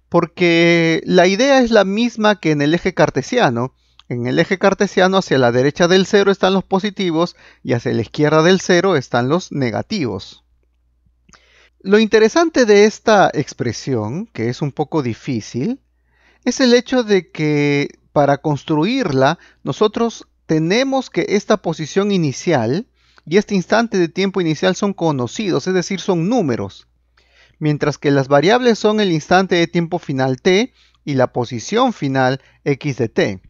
Porque la idea es la misma que en el eje cartesiano. En el eje cartesiano hacia la derecha del cero están los positivos y hacia la izquierda del cero están los negativos. Lo interesante de esta expresión, que es un poco difícil, es el hecho de que para construirla nosotros tenemos que esta posición inicial y este instante de tiempo inicial son conocidos, es decir, son números, mientras que las variables son el instante de tiempo final t y la posición final x de t.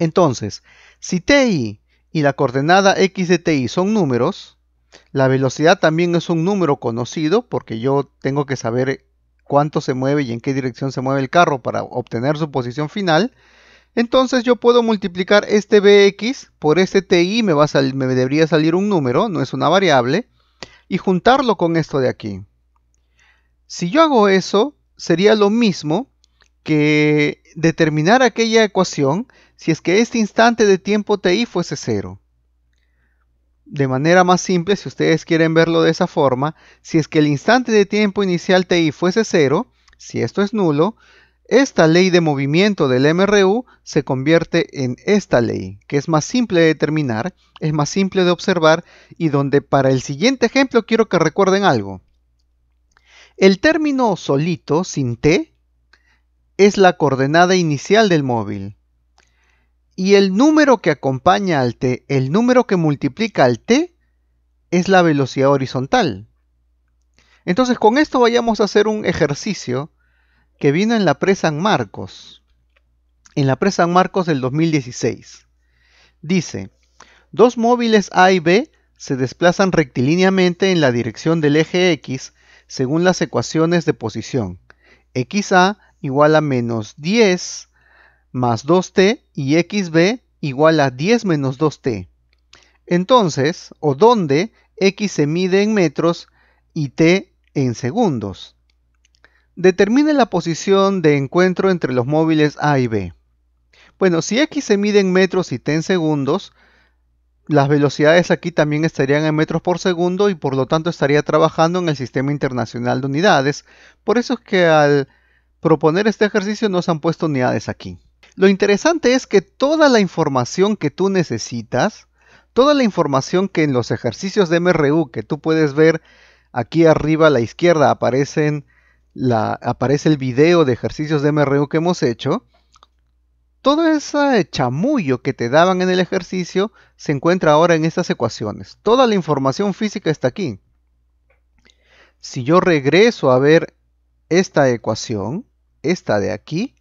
Entonces, si TI y la coordenada X de TI son números, la velocidad también es un número conocido porque yo tengo que saber cuánto se mueve y en qué dirección se mueve el carro para obtener su posición final. Entonces yo puedo multiplicar este BX por este TI, me, me debería salir un número, no es una variable, y juntarlo con esto de aquí. Si yo hago eso, sería lo mismo que determinar aquella ecuación si es que este instante de tiempo ti fuese cero. De manera más simple, si ustedes quieren verlo de esa forma, si es que el instante de tiempo inicial ti fuese cero, si esto es nulo, esta ley de movimiento del MRU se convierte en esta ley, que es más simple de determinar, es más simple de observar y donde para el siguiente ejemplo quiero que recuerden algo. El término solito, sin T, es la coordenada inicial del móvil. Y el número que acompaña al t, el número que multiplica al t, es la velocidad horizontal. Entonces con esto vayamos a hacer un ejercicio que vino en la presa San Marcos, en la presa San Marcos del 2016. Dice, dos móviles A y B se desplazan rectilíneamente en la dirección del eje X según las ecuaciones de posición, XA igual a menos 10 más 2t y xb igual a 10 menos 2t. Entonces, o donde x se mide en metros y t en segundos. Determine la posición de encuentro entre los móviles A y B. Bueno, si x se mide en metros y t en segundos, las velocidades aquí también estarían en metros por segundo y por lo tanto estaría trabajando en el sistema internacional de unidades. Por eso es que al proponer este ejercicio no se han puesto unidades aquí. Lo interesante es que toda la información que tú necesitas, toda la información que en los ejercicios de MRU que tú puedes ver aquí arriba a la izquierda aparecen aparece el video de ejercicios de MRU que hemos hecho, todo ese chamullo que te daban en el ejercicio se encuentra ahora en estas ecuaciones. Toda la información física está aquí. Si yo regreso a ver esta ecuación, esta de aquí.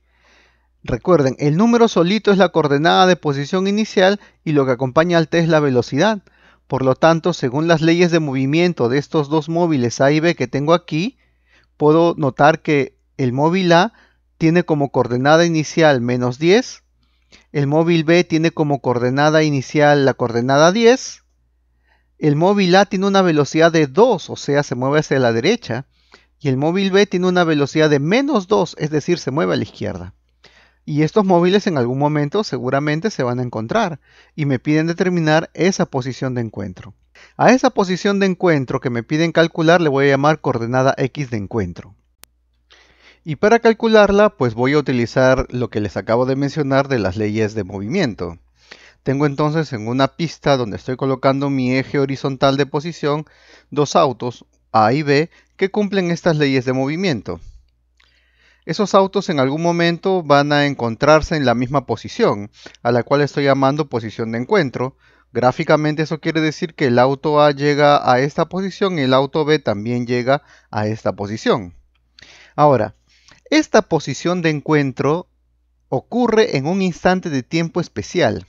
Recuerden, el número solito es la coordenada de posición inicial y lo que acompaña al t es la velocidad. Por lo tanto, según las leyes de movimiento de estos dos móviles A y B que tengo aquí, puedo notar que el móvil A tiene como coordenada inicial menos 10, el móvil B tiene como coordenada inicial la coordenada 10, el móvil A tiene una velocidad de 2, o sea, se mueve hacia la derecha, y el móvil B tiene una velocidad de menos 2, es decir, se mueve a la izquierda. Y estos móviles en algún momento seguramente se van a encontrar y me piden determinar esa posición de encuentro. A esa posición de encuentro que me piden calcular le voy a llamar coordenada X de encuentro. Y para calcularla, pues voy a utilizar lo que les acabo de mencionar de las leyes de movimiento. Tengo entonces en una pista donde estoy colocando mi eje horizontal de posición dos autos, a y B que cumplen estas leyes de movimiento. Esos autos en algún momento van a encontrarse en la misma posición, a la cual estoy llamando posición de encuentro. Gráficamente eso quiere decir que el auto A llega a esta posición y el auto B también llega a esta posición. Ahora, esta posición de encuentro ocurre en un instante de tiempo especial.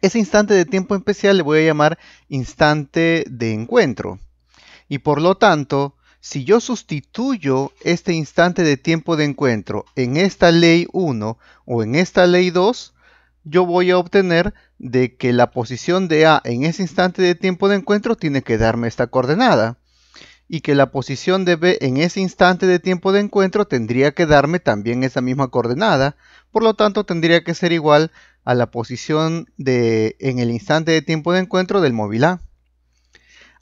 Ese instante de tiempo especial le voy a llamar instante de encuentro. Y por lo tanto, si yo sustituyo este instante de tiempo de encuentro en esta ley 1 o en esta ley 2, yo voy a obtener de que la posición de A en ese instante de tiempo de encuentro tiene que darme esta coordenada. Y que la posición de B en ese instante de tiempo de encuentro tendría que darme también esa misma coordenada. Por lo tanto, tendría que ser igual a la posición de en el instante de tiempo de encuentro del móvil A.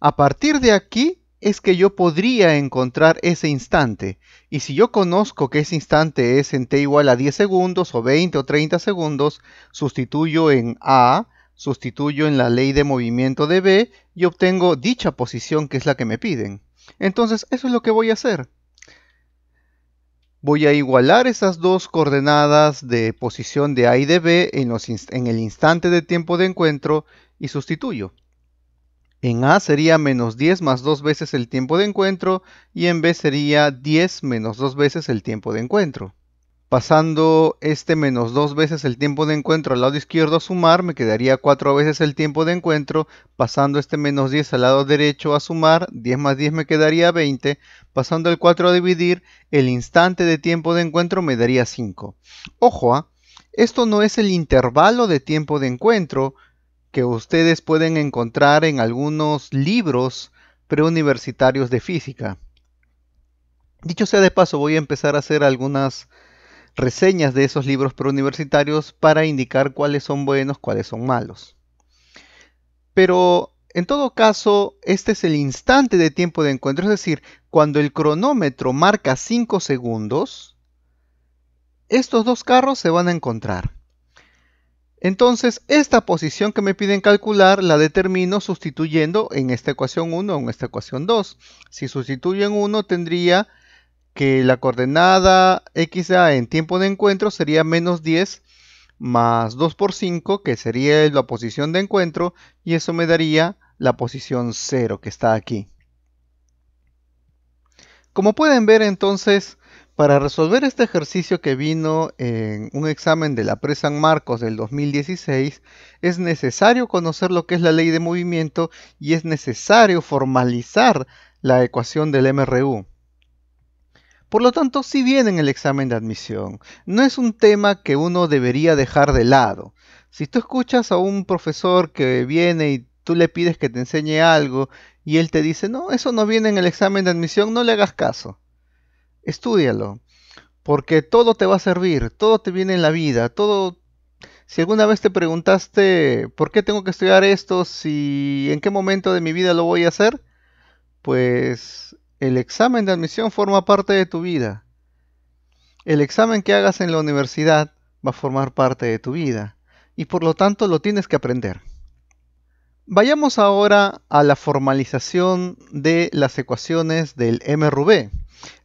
A partir de aquí es que yo podría encontrar ese instante. Y si yo conozco que ese instante es en t igual a 10 segundos o 20 o 30 segundos, sustituyo en A, sustituyo en la ley de movimiento de B y obtengo dicha posición que es la que me piden. Entonces eso es lo que voy a hacer. Voy a igualar esas dos coordenadas de posición de A y de B en, en el instante de tiempo de encuentro y sustituyo. En A sería menos 10 más 2 veces el tiempo de encuentro y en B sería 10 menos 2 veces el tiempo de encuentro. Pasando este menos 2 veces el tiempo de encuentro al lado izquierdo a sumar, me quedaría 4 veces el tiempo de encuentro. Pasando este menos 10 al lado derecho a sumar, 10 más 10 me quedaría 20. Pasando el 4 a dividir, el instante de tiempo de encuentro me daría 5. Ojo, ¿ah? esto no es el intervalo de tiempo de encuentro, que ustedes pueden encontrar en algunos libros preuniversitarios de física. Dicho sea de paso, voy a empezar a hacer algunas reseñas de esos libros preuniversitarios para indicar cuáles son buenos, cuáles son malos. Pero en todo caso, este es el instante de tiempo de encuentro, es decir, cuando el cronómetro marca 5 segundos, estos dos carros se van a encontrar. Entonces, esta posición que me piden calcular la determino sustituyendo en esta ecuación 1 o en esta ecuación 2. Si sustituyo en 1 tendría que la coordenada XA en tiempo de encuentro sería menos 10 más 2 por 5, que sería la posición de encuentro, y eso me daría la posición 0 que está aquí. Como pueden ver entonces, para resolver este ejercicio que vino en un examen de la presa San Marcos del 2016, es necesario conocer lo que es la ley de movimiento y es necesario formalizar la ecuación del MRU. Por lo tanto, si viene en el examen de admisión, no es un tema que uno debería dejar de lado. Si tú escuchas a un profesor que viene y tú le pides que te enseñe algo y él te dice, no, eso no viene en el examen de admisión, no le hagas caso. Estúdialo, porque todo te va a servir, todo te viene en la vida, todo... Si alguna vez te preguntaste por qué tengo que estudiar esto, si en qué momento de mi vida lo voy a hacer, pues el examen de admisión forma parte de tu vida. El examen que hagas en la universidad va a formar parte de tu vida y por lo tanto lo tienes que aprender. Vayamos ahora a la formalización de las ecuaciones del MRV.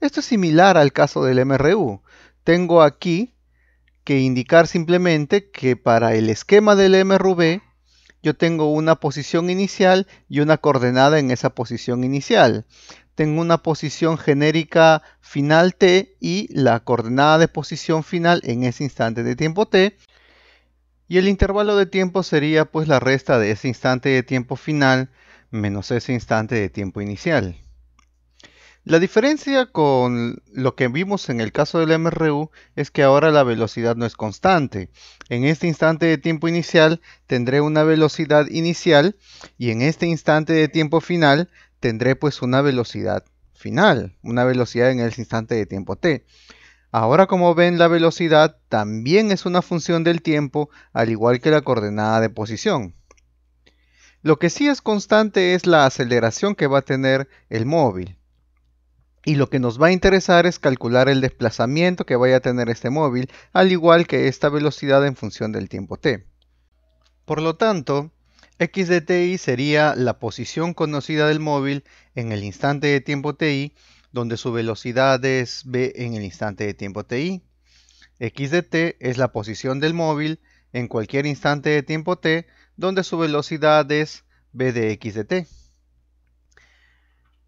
Esto es similar al caso del MRU. Tengo aquí que indicar simplemente que para el esquema del MRUB yo tengo una posición inicial y una coordenada en esa posición inicial. Tengo una posición genérica final t y la coordenada de posición final en ese instante de tiempo t. Y el intervalo de tiempo sería pues la resta de ese instante de tiempo final menos ese instante de tiempo inicial. La diferencia con lo que vimos en el caso del MRU es que ahora la velocidad no es constante. En este instante de tiempo inicial tendré una velocidad inicial y en este instante de tiempo final tendré pues una velocidad final, una velocidad en el instante de tiempo t. Ahora como ven la velocidad también es una función del tiempo al igual que la coordenada de posición. Lo que sí es constante es la aceleración que va a tener el móvil y lo que nos va a interesar es calcular el desplazamiento que vaya a tener este móvil, al igual que esta velocidad en función del tiempo t. Por lo tanto, x de sería la posición conocida del móvil en el instante de tiempo ti, donde su velocidad es b en el instante de tiempo ti. x de t es la posición del móvil en cualquier instante de tiempo t, donde su velocidad es b de x de t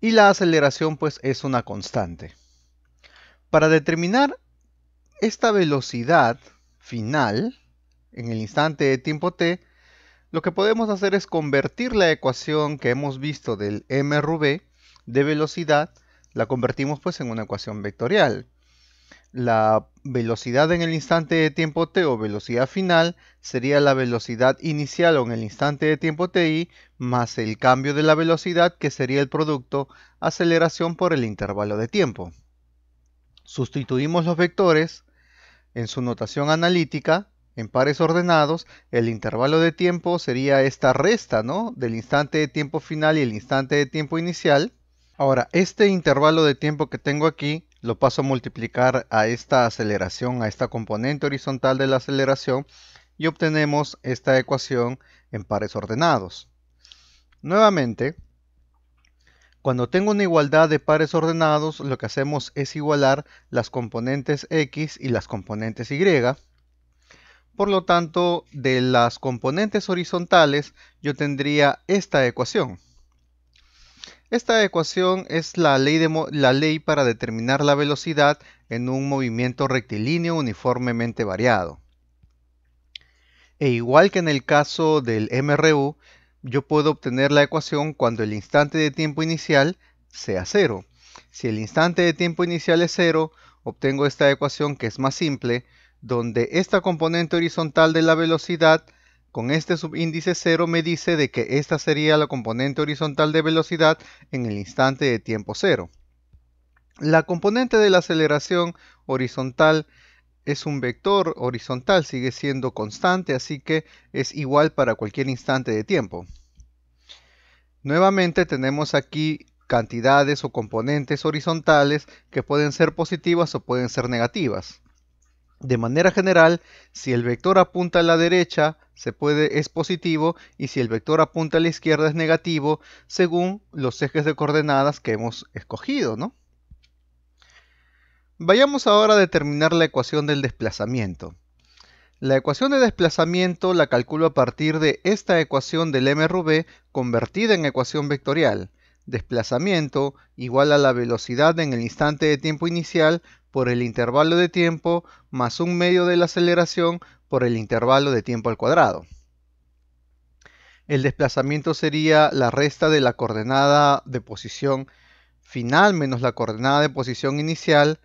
y la aceleración pues es una constante. Para determinar esta velocidad final en el instante de tiempo t, lo que podemos hacer es convertir la ecuación que hemos visto del MRV de velocidad, la convertimos pues en una ecuación vectorial la velocidad en el instante de tiempo t o velocidad final sería la velocidad inicial o en el instante de tiempo ti más el cambio de la velocidad que sería el producto aceleración por el intervalo de tiempo. Sustituimos los vectores en su notación analítica en pares ordenados, el intervalo de tiempo sería esta resta ¿no? del instante de tiempo final y el instante de tiempo inicial. Ahora, este intervalo de tiempo que tengo aquí lo paso a multiplicar a esta aceleración, a esta componente horizontal de la aceleración y obtenemos esta ecuación en pares ordenados. Nuevamente, cuando tengo una igualdad de pares ordenados, lo que hacemos es igualar las componentes x y las componentes y. Por lo tanto, de las componentes horizontales, yo tendría esta ecuación. Esta ecuación es la ley, para determinar la velocidad en un movimiento rectilíneo uniformemente variado. E igual que en el caso del MRU, yo puedo obtener la ecuación cuando el instante de tiempo inicial sea cero. Si el instante de tiempo inicial es cero, obtengo esta ecuación que es más simple, donde esta componente horizontal de la velocidad con este subíndice 0 me dice de que esta sería la componente horizontal de velocidad en el instante de tiempo 0. La componente de la aceleración horizontal es un vector horizontal, sigue siendo constante, así que es igual para cualquier instante de tiempo. Nuevamente tenemos aquí cantidades o componentes horizontales que pueden ser positivas o pueden ser negativas. De manera general, si el vector apunta a la derecha, se puede, es positivo, y si el vector apunta a la izquierda es negativo, según los ejes de coordenadas que hemos escogido, ¿no? Vayamos ahora a determinar la ecuación del desplazamiento. La ecuación de desplazamiento la calculo a partir de esta ecuación del MRV e convertida en ecuación vectorial. Desplazamiento igual a la velocidad en el instante de tiempo inicial por el intervalo de tiempo más un medio de la aceleración por el intervalo de tiempo al cuadrado. El desplazamiento sería la resta de la coordenada de posición final menos la coordenada de posición inicial.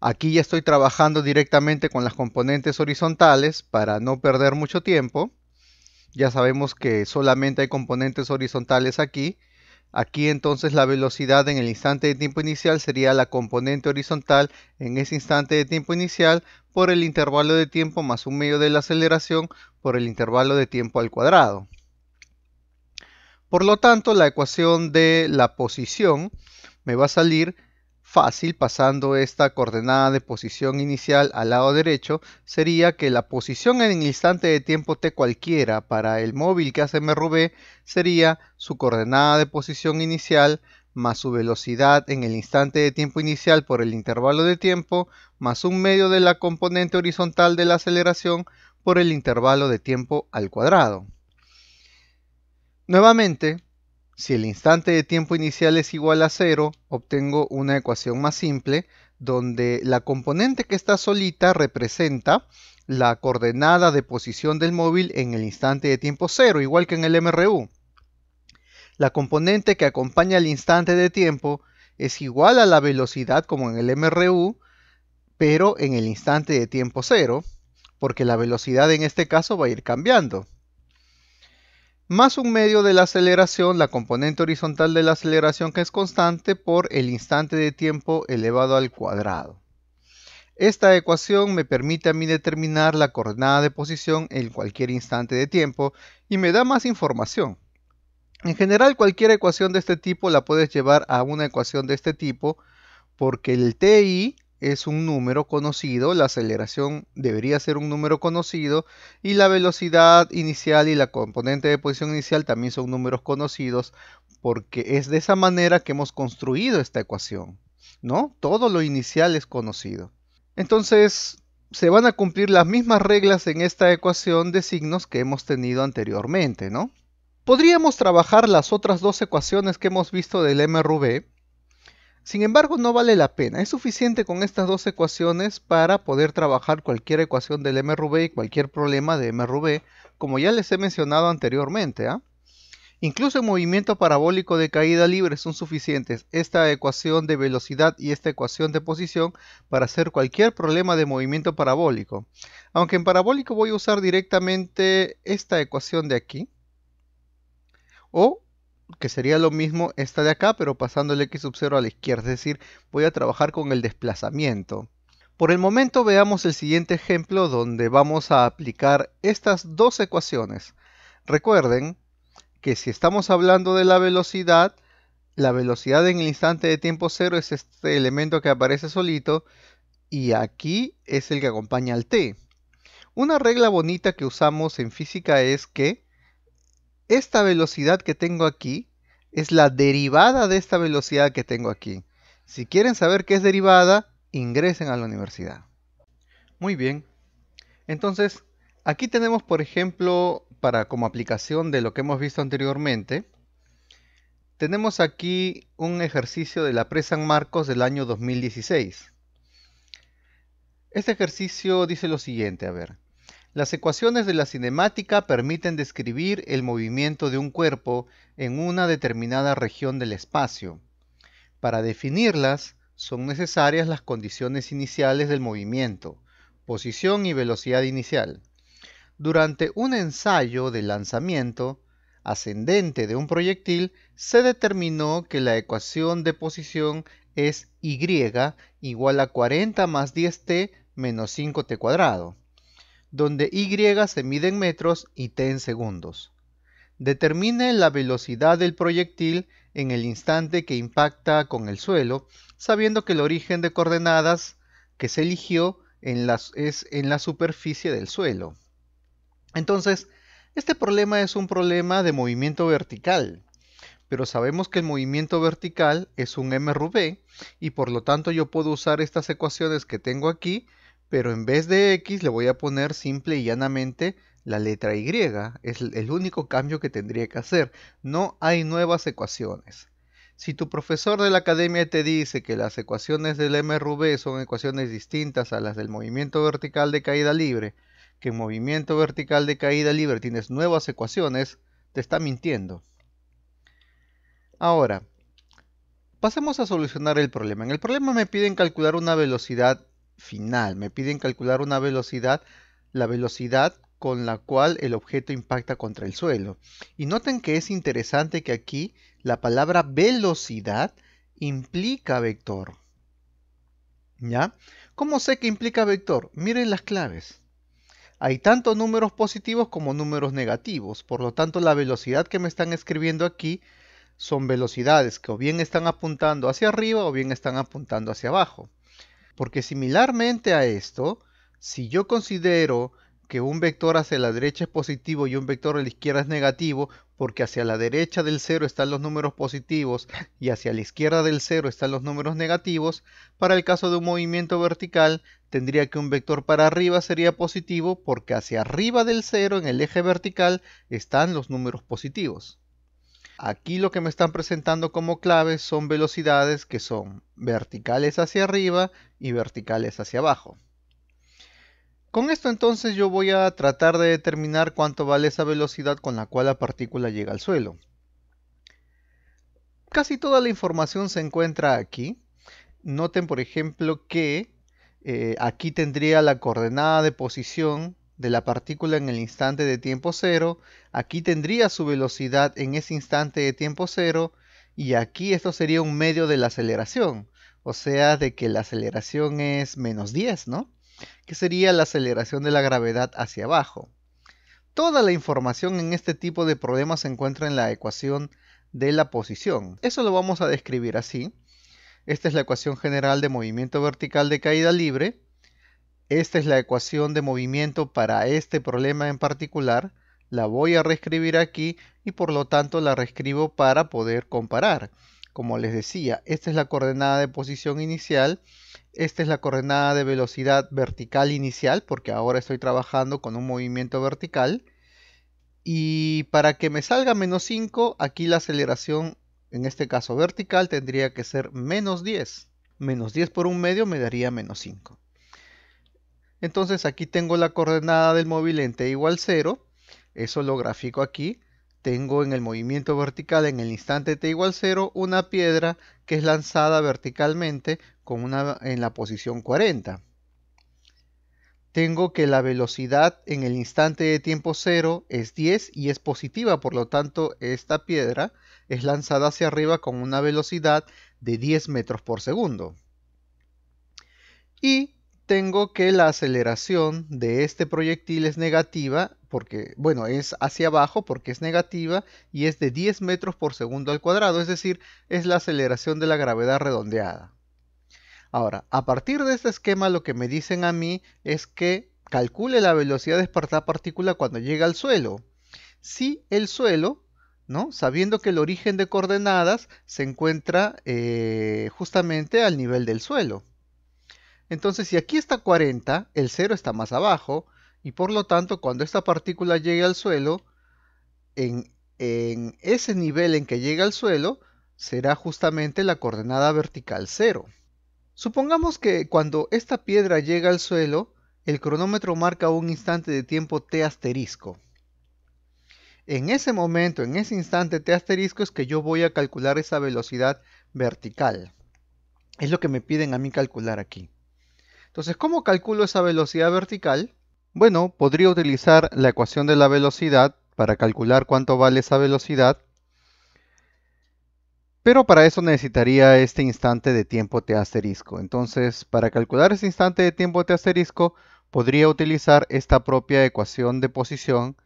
Aquí ya estoy trabajando directamente con las componentes horizontales para no perder mucho tiempo. Ya sabemos que solamente hay componentes horizontales aquí. Aquí entonces la velocidad en el instante de tiempo inicial sería la componente horizontal en ese instante de tiempo inicial por el intervalo de tiempo más un medio de la aceleración por el intervalo de tiempo al cuadrado. Por lo tanto, la ecuación de la posición me va a salir fácil pasando esta coordenada de posición inicial al lado derecho sería que la posición en el instante de tiempo t cualquiera para el móvil que hace MRV sería su coordenada de posición inicial más su velocidad en el instante de tiempo inicial por el intervalo de tiempo más un medio de la componente horizontal de la aceleración por el intervalo de tiempo al cuadrado. Nuevamente, si el instante de tiempo inicial es igual a cero, obtengo una ecuación más simple donde la componente que está solita representa la coordenada de posición del móvil en el instante de tiempo cero, igual que en el MRU. La componente que acompaña al instante de tiempo es igual a la velocidad como en el MRU, pero en el instante de tiempo cero, porque la velocidad en este caso va a ir cambiando más un medio de la aceleración, la componente horizontal de la aceleración que es constante por el instante de tiempo elevado al cuadrado. Esta ecuación me permite a mí determinar la coordenada de posición en cualquier instante de tiempo y me da más información. En general cualquier ecuación de este tipo la puedes llevar a una ecuación de este tipo porque el TI es un número conocido, la aceleración debería ser un número conocido y la velocidad inicial y la componente de posición inicial también son números conocidos porque es de esa manera que hemos construido esta ecuación, ¿no? Todo lo inicial es conocido. Entonces, se van a cumplir las mismas reglas en esta ecuación de signos que hemos tenido anteriormente, ¿no? Podríamos trabajar las otras dos ecuaciones que hemos visto del MRV sin embargo, no vale la pena. Es suficiente con estas dos ecuaciones para poder trabajar cualquier ecuación del MRV y cualquier problema de MRV, como ya les he mencionado anteriormente. ¿ah? Incluso el movimiento parabólico de caída libre son suficientes esta ecuación de velocidad y esta ecuación de posición para hacer cualquier problema de movimiento parabólico. Aunque en parabólico voy a usar directamente esta ecuación de aquí. O que sería lo mismo esta de acá, pero pasando el x sub 0 a la izquierda, es decir, voy a trabajar con el desplazamiento. Por el momento veamos el siguiente ejemplo donde vamos a aplicar estas dos ecuaciones. Recuerden que si estamos hablando de la velocidad, la velocidad en el instante de tiempo cero es este elemento que aparece solito y aquí es el que acompaña al t. Una regla bonita que usamos en física es que esta velocidad que tengo aquí es la derivada de esta velocidad que tengo aquí. Si quieren saber qué es derivada, ingresen a la universidad. Muy bien. Entonces, aquí tenemos, por ejemplo, para como aplicación de lo que hemos visto anteriormente, tenemos aquí un ejercicio de la Presa San Marcos del año 2016. Este ejercicio dice lo siguiente, a ver. Las ecuaciones de la cinemática permiten describir el movimiento de un cuerpo en una determinada región del espacio. Para definirlas, son necesarias las condiciones iniciales del movimiento, posición y velocidad inicial. Durante un ensayo de lanzamiento ascendente de un proyectil, se determinó que la ecuación de posición es y igual a 40 más 10t menos 5t cuadrado donde y se mide en metros y t en segundos. Determine la velocidad del proyectil en el instante que impacta con el suelo, sabiendo que el origen de coordenadas que se eligió es en la superficie del suelo. Entonces, este problema es un problema de movimiento vertical, pero sabemos que el movimiento vertical es un MRV y por lo tanto yo puedo usar estas ecuaciones que tengo aquí pero en vez de X le voy a poner simple y llanamente la letra Y. Es el único cambio que tendría que hacer. No hay nuevas ecuaciones. Si tu profesor de la academia te dice que las ecuaciones del MRV son ecuaciones distintas a las del movimiento vertical de caída libre, que en movimiento vertical de caída libre tienes nuevas ecuaciones, te está mintiendo. Ahora, pasemos a solucionar el problema. En el problema me piden calcular una velocidad final. Me piden calcular una velocidad, la velocidad con la cual el objeto impacta contra el suelo. Y noten que es interesante que aquí la palabra velocidad implica vector. ¿Ya? ¿Cómo sé que implica vector? Miren las claves. Hay tanto números positivos como números negativos, por lo tanto la velocidad que me están escribiendo aquí son velocidades que o bien están apuntando hacia arriba o bien están apuntando hacia abajo. Porque similarmente a esto, si yo considero que un vector hacia la derecha es positivo y un vector a la izquierda es negativo, porque hacia la derecha del 0 están los números positivos y hacia la izquierda del 0 están los números negativos, para el caso de un movimiento vertical tendría que un vector para arriba sería positivo porque hacia arriba del 0 en el eje vertical están los números positivos. Aquí lo que me están presentando como claves son velocidades que son verticales hacia arriba y verticales hacia abajo. Con esto entonces yo voy a tratar de determinar cuánto vale esa velocidad con la cual la partícula llega al suelo. Casi toda la información se encuentra aquí. Noten por ejemplo que eh, aquí tendría la coordenada de posición de la partícula en el instante de tiempo cero, aquí tendría su velocidad en ese instante de tiempo cero, y aquí esto sería un medio de la aceleración, o sea, de que la aceleración es menos 10, ¿no? Que sería la aceleración de la gravedad hacia abajo. Toda la información en este tipo de problemas se encuentra en la ecuación de la posición. Eso lo vamos a describir así. Esta es la ecuación general de movimiento vertical de caída libre esta es la ecuación de movimiento para este problema en particular. La voy a reescribir aquí y por lo tanto la reescribo para poder comparar. Como les decía, esta es la coordenada de posición inicial. Esta es la coordenada de velocidad vertical inicial porque ahora estoy trabajando con un movimiento vertical. Y para que me salga menos 5, aquí la aceleración, en este caso vertical, tendría que ser menos 10. Menos 10 por un medio me daría menos 5. Entonces aquí tengo la coordenada del móvil en t igual 0. Eso lo grafico aquí. Tengo en el movimiento vertical en el instante t igual 0 una piedra que es lanzada verticalmente con una, en la posición 40. Tengo que la velocidad en el instante de tiempo 0 es 10 y es positiva, por lo tanto esta piedra es lanzada hacia arriba con una velocidad de 10 metros por segundo. Y tengo que la aceleración de este proyectil es negativa, porque, bueno, es hacia abajo porque es negativa y es de 10 metros por segundo al cuadrado, es decir, es la aceleración de la gravedad redondeada. Ahora, a partir de este esquema lo que me dicen a mí es que calcule la velocidad de esparta partícula cuando llega al suelo. Si el suelo, ¿no? sabiendo que el origen de coordenadas se encuentra eh, justamente al nivel del suelo. Entonces, si aquí está 40, el 0 está más abajo, y por lo tanto, cuando esta partícula llegue al suelo, en, ese nivel en que llega al suelo, será justamente la coordenada vertical 0. Supongamos que cuando esta piedra llega al suelo, el cronómetro marca un instante de tiempo t asterisco. En ese momento, en ese instante t asterisco es que yo voy a calcular esa velocidad vertical. Es lo que me piden a mí calcular aquí. Entonces, ¿cómo calculo esa velocidad vertical? Bueno, podría utilizar la ecuación de la velocidad para calcular cuánto vale esa velocidad. Pero para eso necesitaría este instante de tiempo t asterisco. Entonces, para calcular ese instante de tiempo t asterisco, podría utilizar esta propia ecuación de posición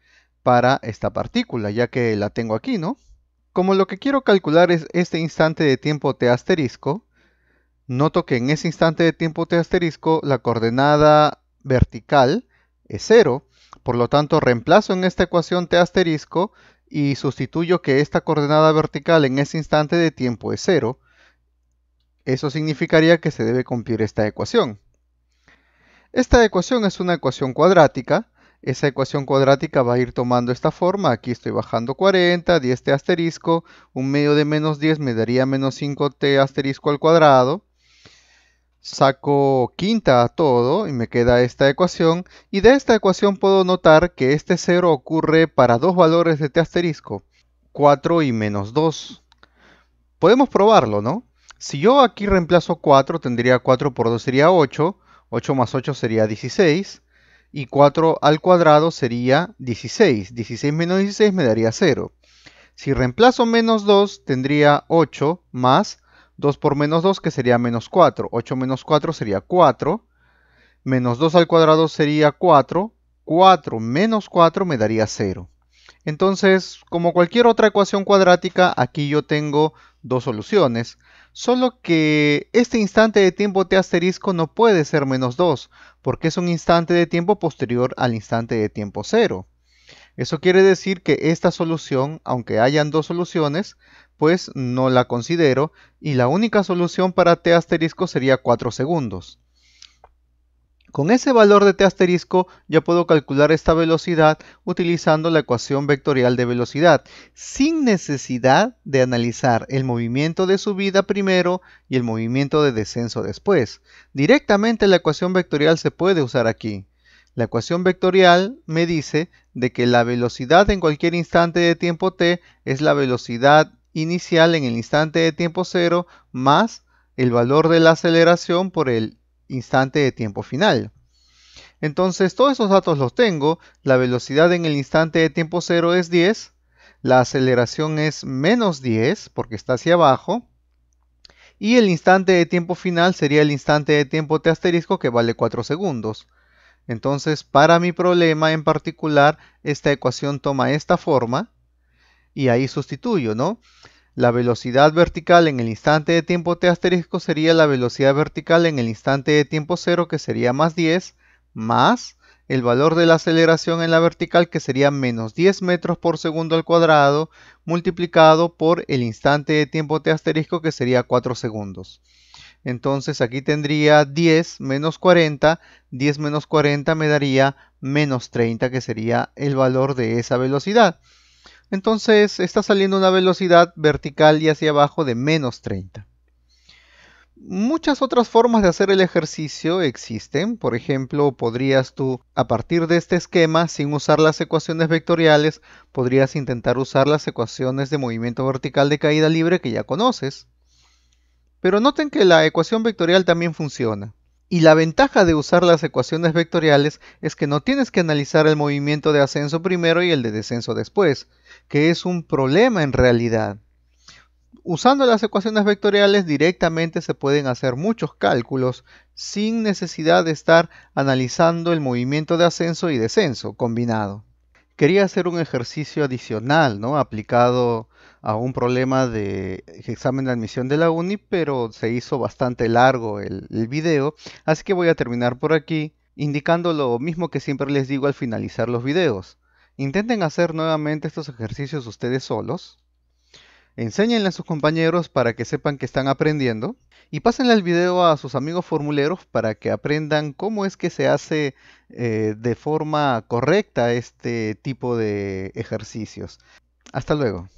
para esta partícula, ya que la tengo aquí, ¿no? Como lo que quiero calcular es este instante de tiempo t asterisco, Noto que en ese instante de tiempo T asterisco la coordenada vertical es 0. Por lo tanto, reemplazo en esta ecuación T asterisco y sustituyo que esta coordenada vertical en ese instante de tiempo es 0. Eso significaría que se debe cumplir esta ecuación. Esta ecuación es una ecuación cuadrática. Esa ecuación cuadrática va a ir tomando esta forma. Aquí estoy bajando 40, 10t asterisco. Un medio de menos 10 me daría menos 5t asterisco al cuadrado saco quinta a todo y me queda esta ecuación y de esta ecuación puedo notar que este 0 ocurre para dos valores de t este asterisco, 4 y menos 2. Podemos probarlo, ¿no? Si yo aquí reemplazo 4, tendría 4 por 2 sería 8, 8 más 8 sería 16, y 4 al cuadrado sería 16, 16 menos 16 me daría 0. Si reemplazo menos 2, tendría 8 más 2 por menos 2 que sería menos 4. 8 menos 4 sería 4. Menos 2 al cuadrado sería 4. 4 menos 4 me daría 0. Entonces, como cualquier otra ecuación cuadrática, aquí yo tengo dos soluciones. Solo que este instante de tiempo t asterisco no puede ser menos 2, porque es un instante de tiempo posterior al instante de tiempo 0. Eso quiere decir que esta solución, aunque hayan dos soluciones, pues no la considero y la única solución para t asterisco sería 4 segundos. Con ese valor de t asterisco ya puedo calcular esta velocidad utilizando la ecuación vectorial de velocidad, sin necesidad de analizar el movimiento de subida primero y el movimiento de descenso después. Directamente la ecuación vectorial se puede usar aquí. La ecuación vectorial me dice de que la velocidad en cualquier instante de tiempo t es la velocidad inicial en el instante de tiempo cero más el valor de la aceleración por el instante de tiempo final. Entonces todos esos datos los tengo, la velocidad en el instante de tiempo cero es 10, la aceleración es menos 10 porque está hacia abajo, y el instante de tiempo final sería el instante de tiempo t asterisco que vale 4 segundos. Entonces, para mi problema en particular, esta ecuación toma esta forma y ahí sustituyo, ¿no? La velocidad vertical en el instante de tiempo t asterisco sería la velocidad vertical en el instante de tiempo 0, que sería más 10, más el valor de la aceleración en la vertical, que sería menos 10 metros por segundo al cuadrado, multiplicado por el instante de tiempo t asterisco, que sería 4 segundos. Entonces aquí tendría 10 menos 40. 10 menos 40 me daría menos 30, que sería el valor de esa velocidad. Entonces está saliendo una velocidad vertical y hacia abajo de menos 30. Muchas otras formas de hacer el ejercicio existen. Por ejemplo, podrías tú, a partir de este esquema, sin usar las ecuaciones vectoriales, podrías intentar usar las ecuaciones de movimiento vertical de caída libre que ya conoces. Pero noten que la ecuación vectorial también funciona. Y la ventaja de usar las ecuaciones vectoriales es que no tienes que analizar el movimiento de ascenso primero y el de descenso después, que es un problema en realidad. Usando las ecuaciones vectoriales directamente se pueden hacer muchos cálculos sin necesidad de estar analizando el movimiento de ascenso y descenso combinado. Quería hacer un ejercicio adicional, ¿no? aplicado a un problema de examen de admisión de la uni, pero se hizo bastante largo el, video, así que voy a terminar por aquí indicando lo mismo que siempre les digo al finalizar los videos. Intenten hacer nuevamente estos ejercicios ustedes solos. Enséñenle a sus compañeros para que sepan que están aprendiendo. Y pásenle el video a sus amigos formuleros para que aprendan cómo es que se hace eh, de forma correcta este tipo de ejercicios. Hasta luego.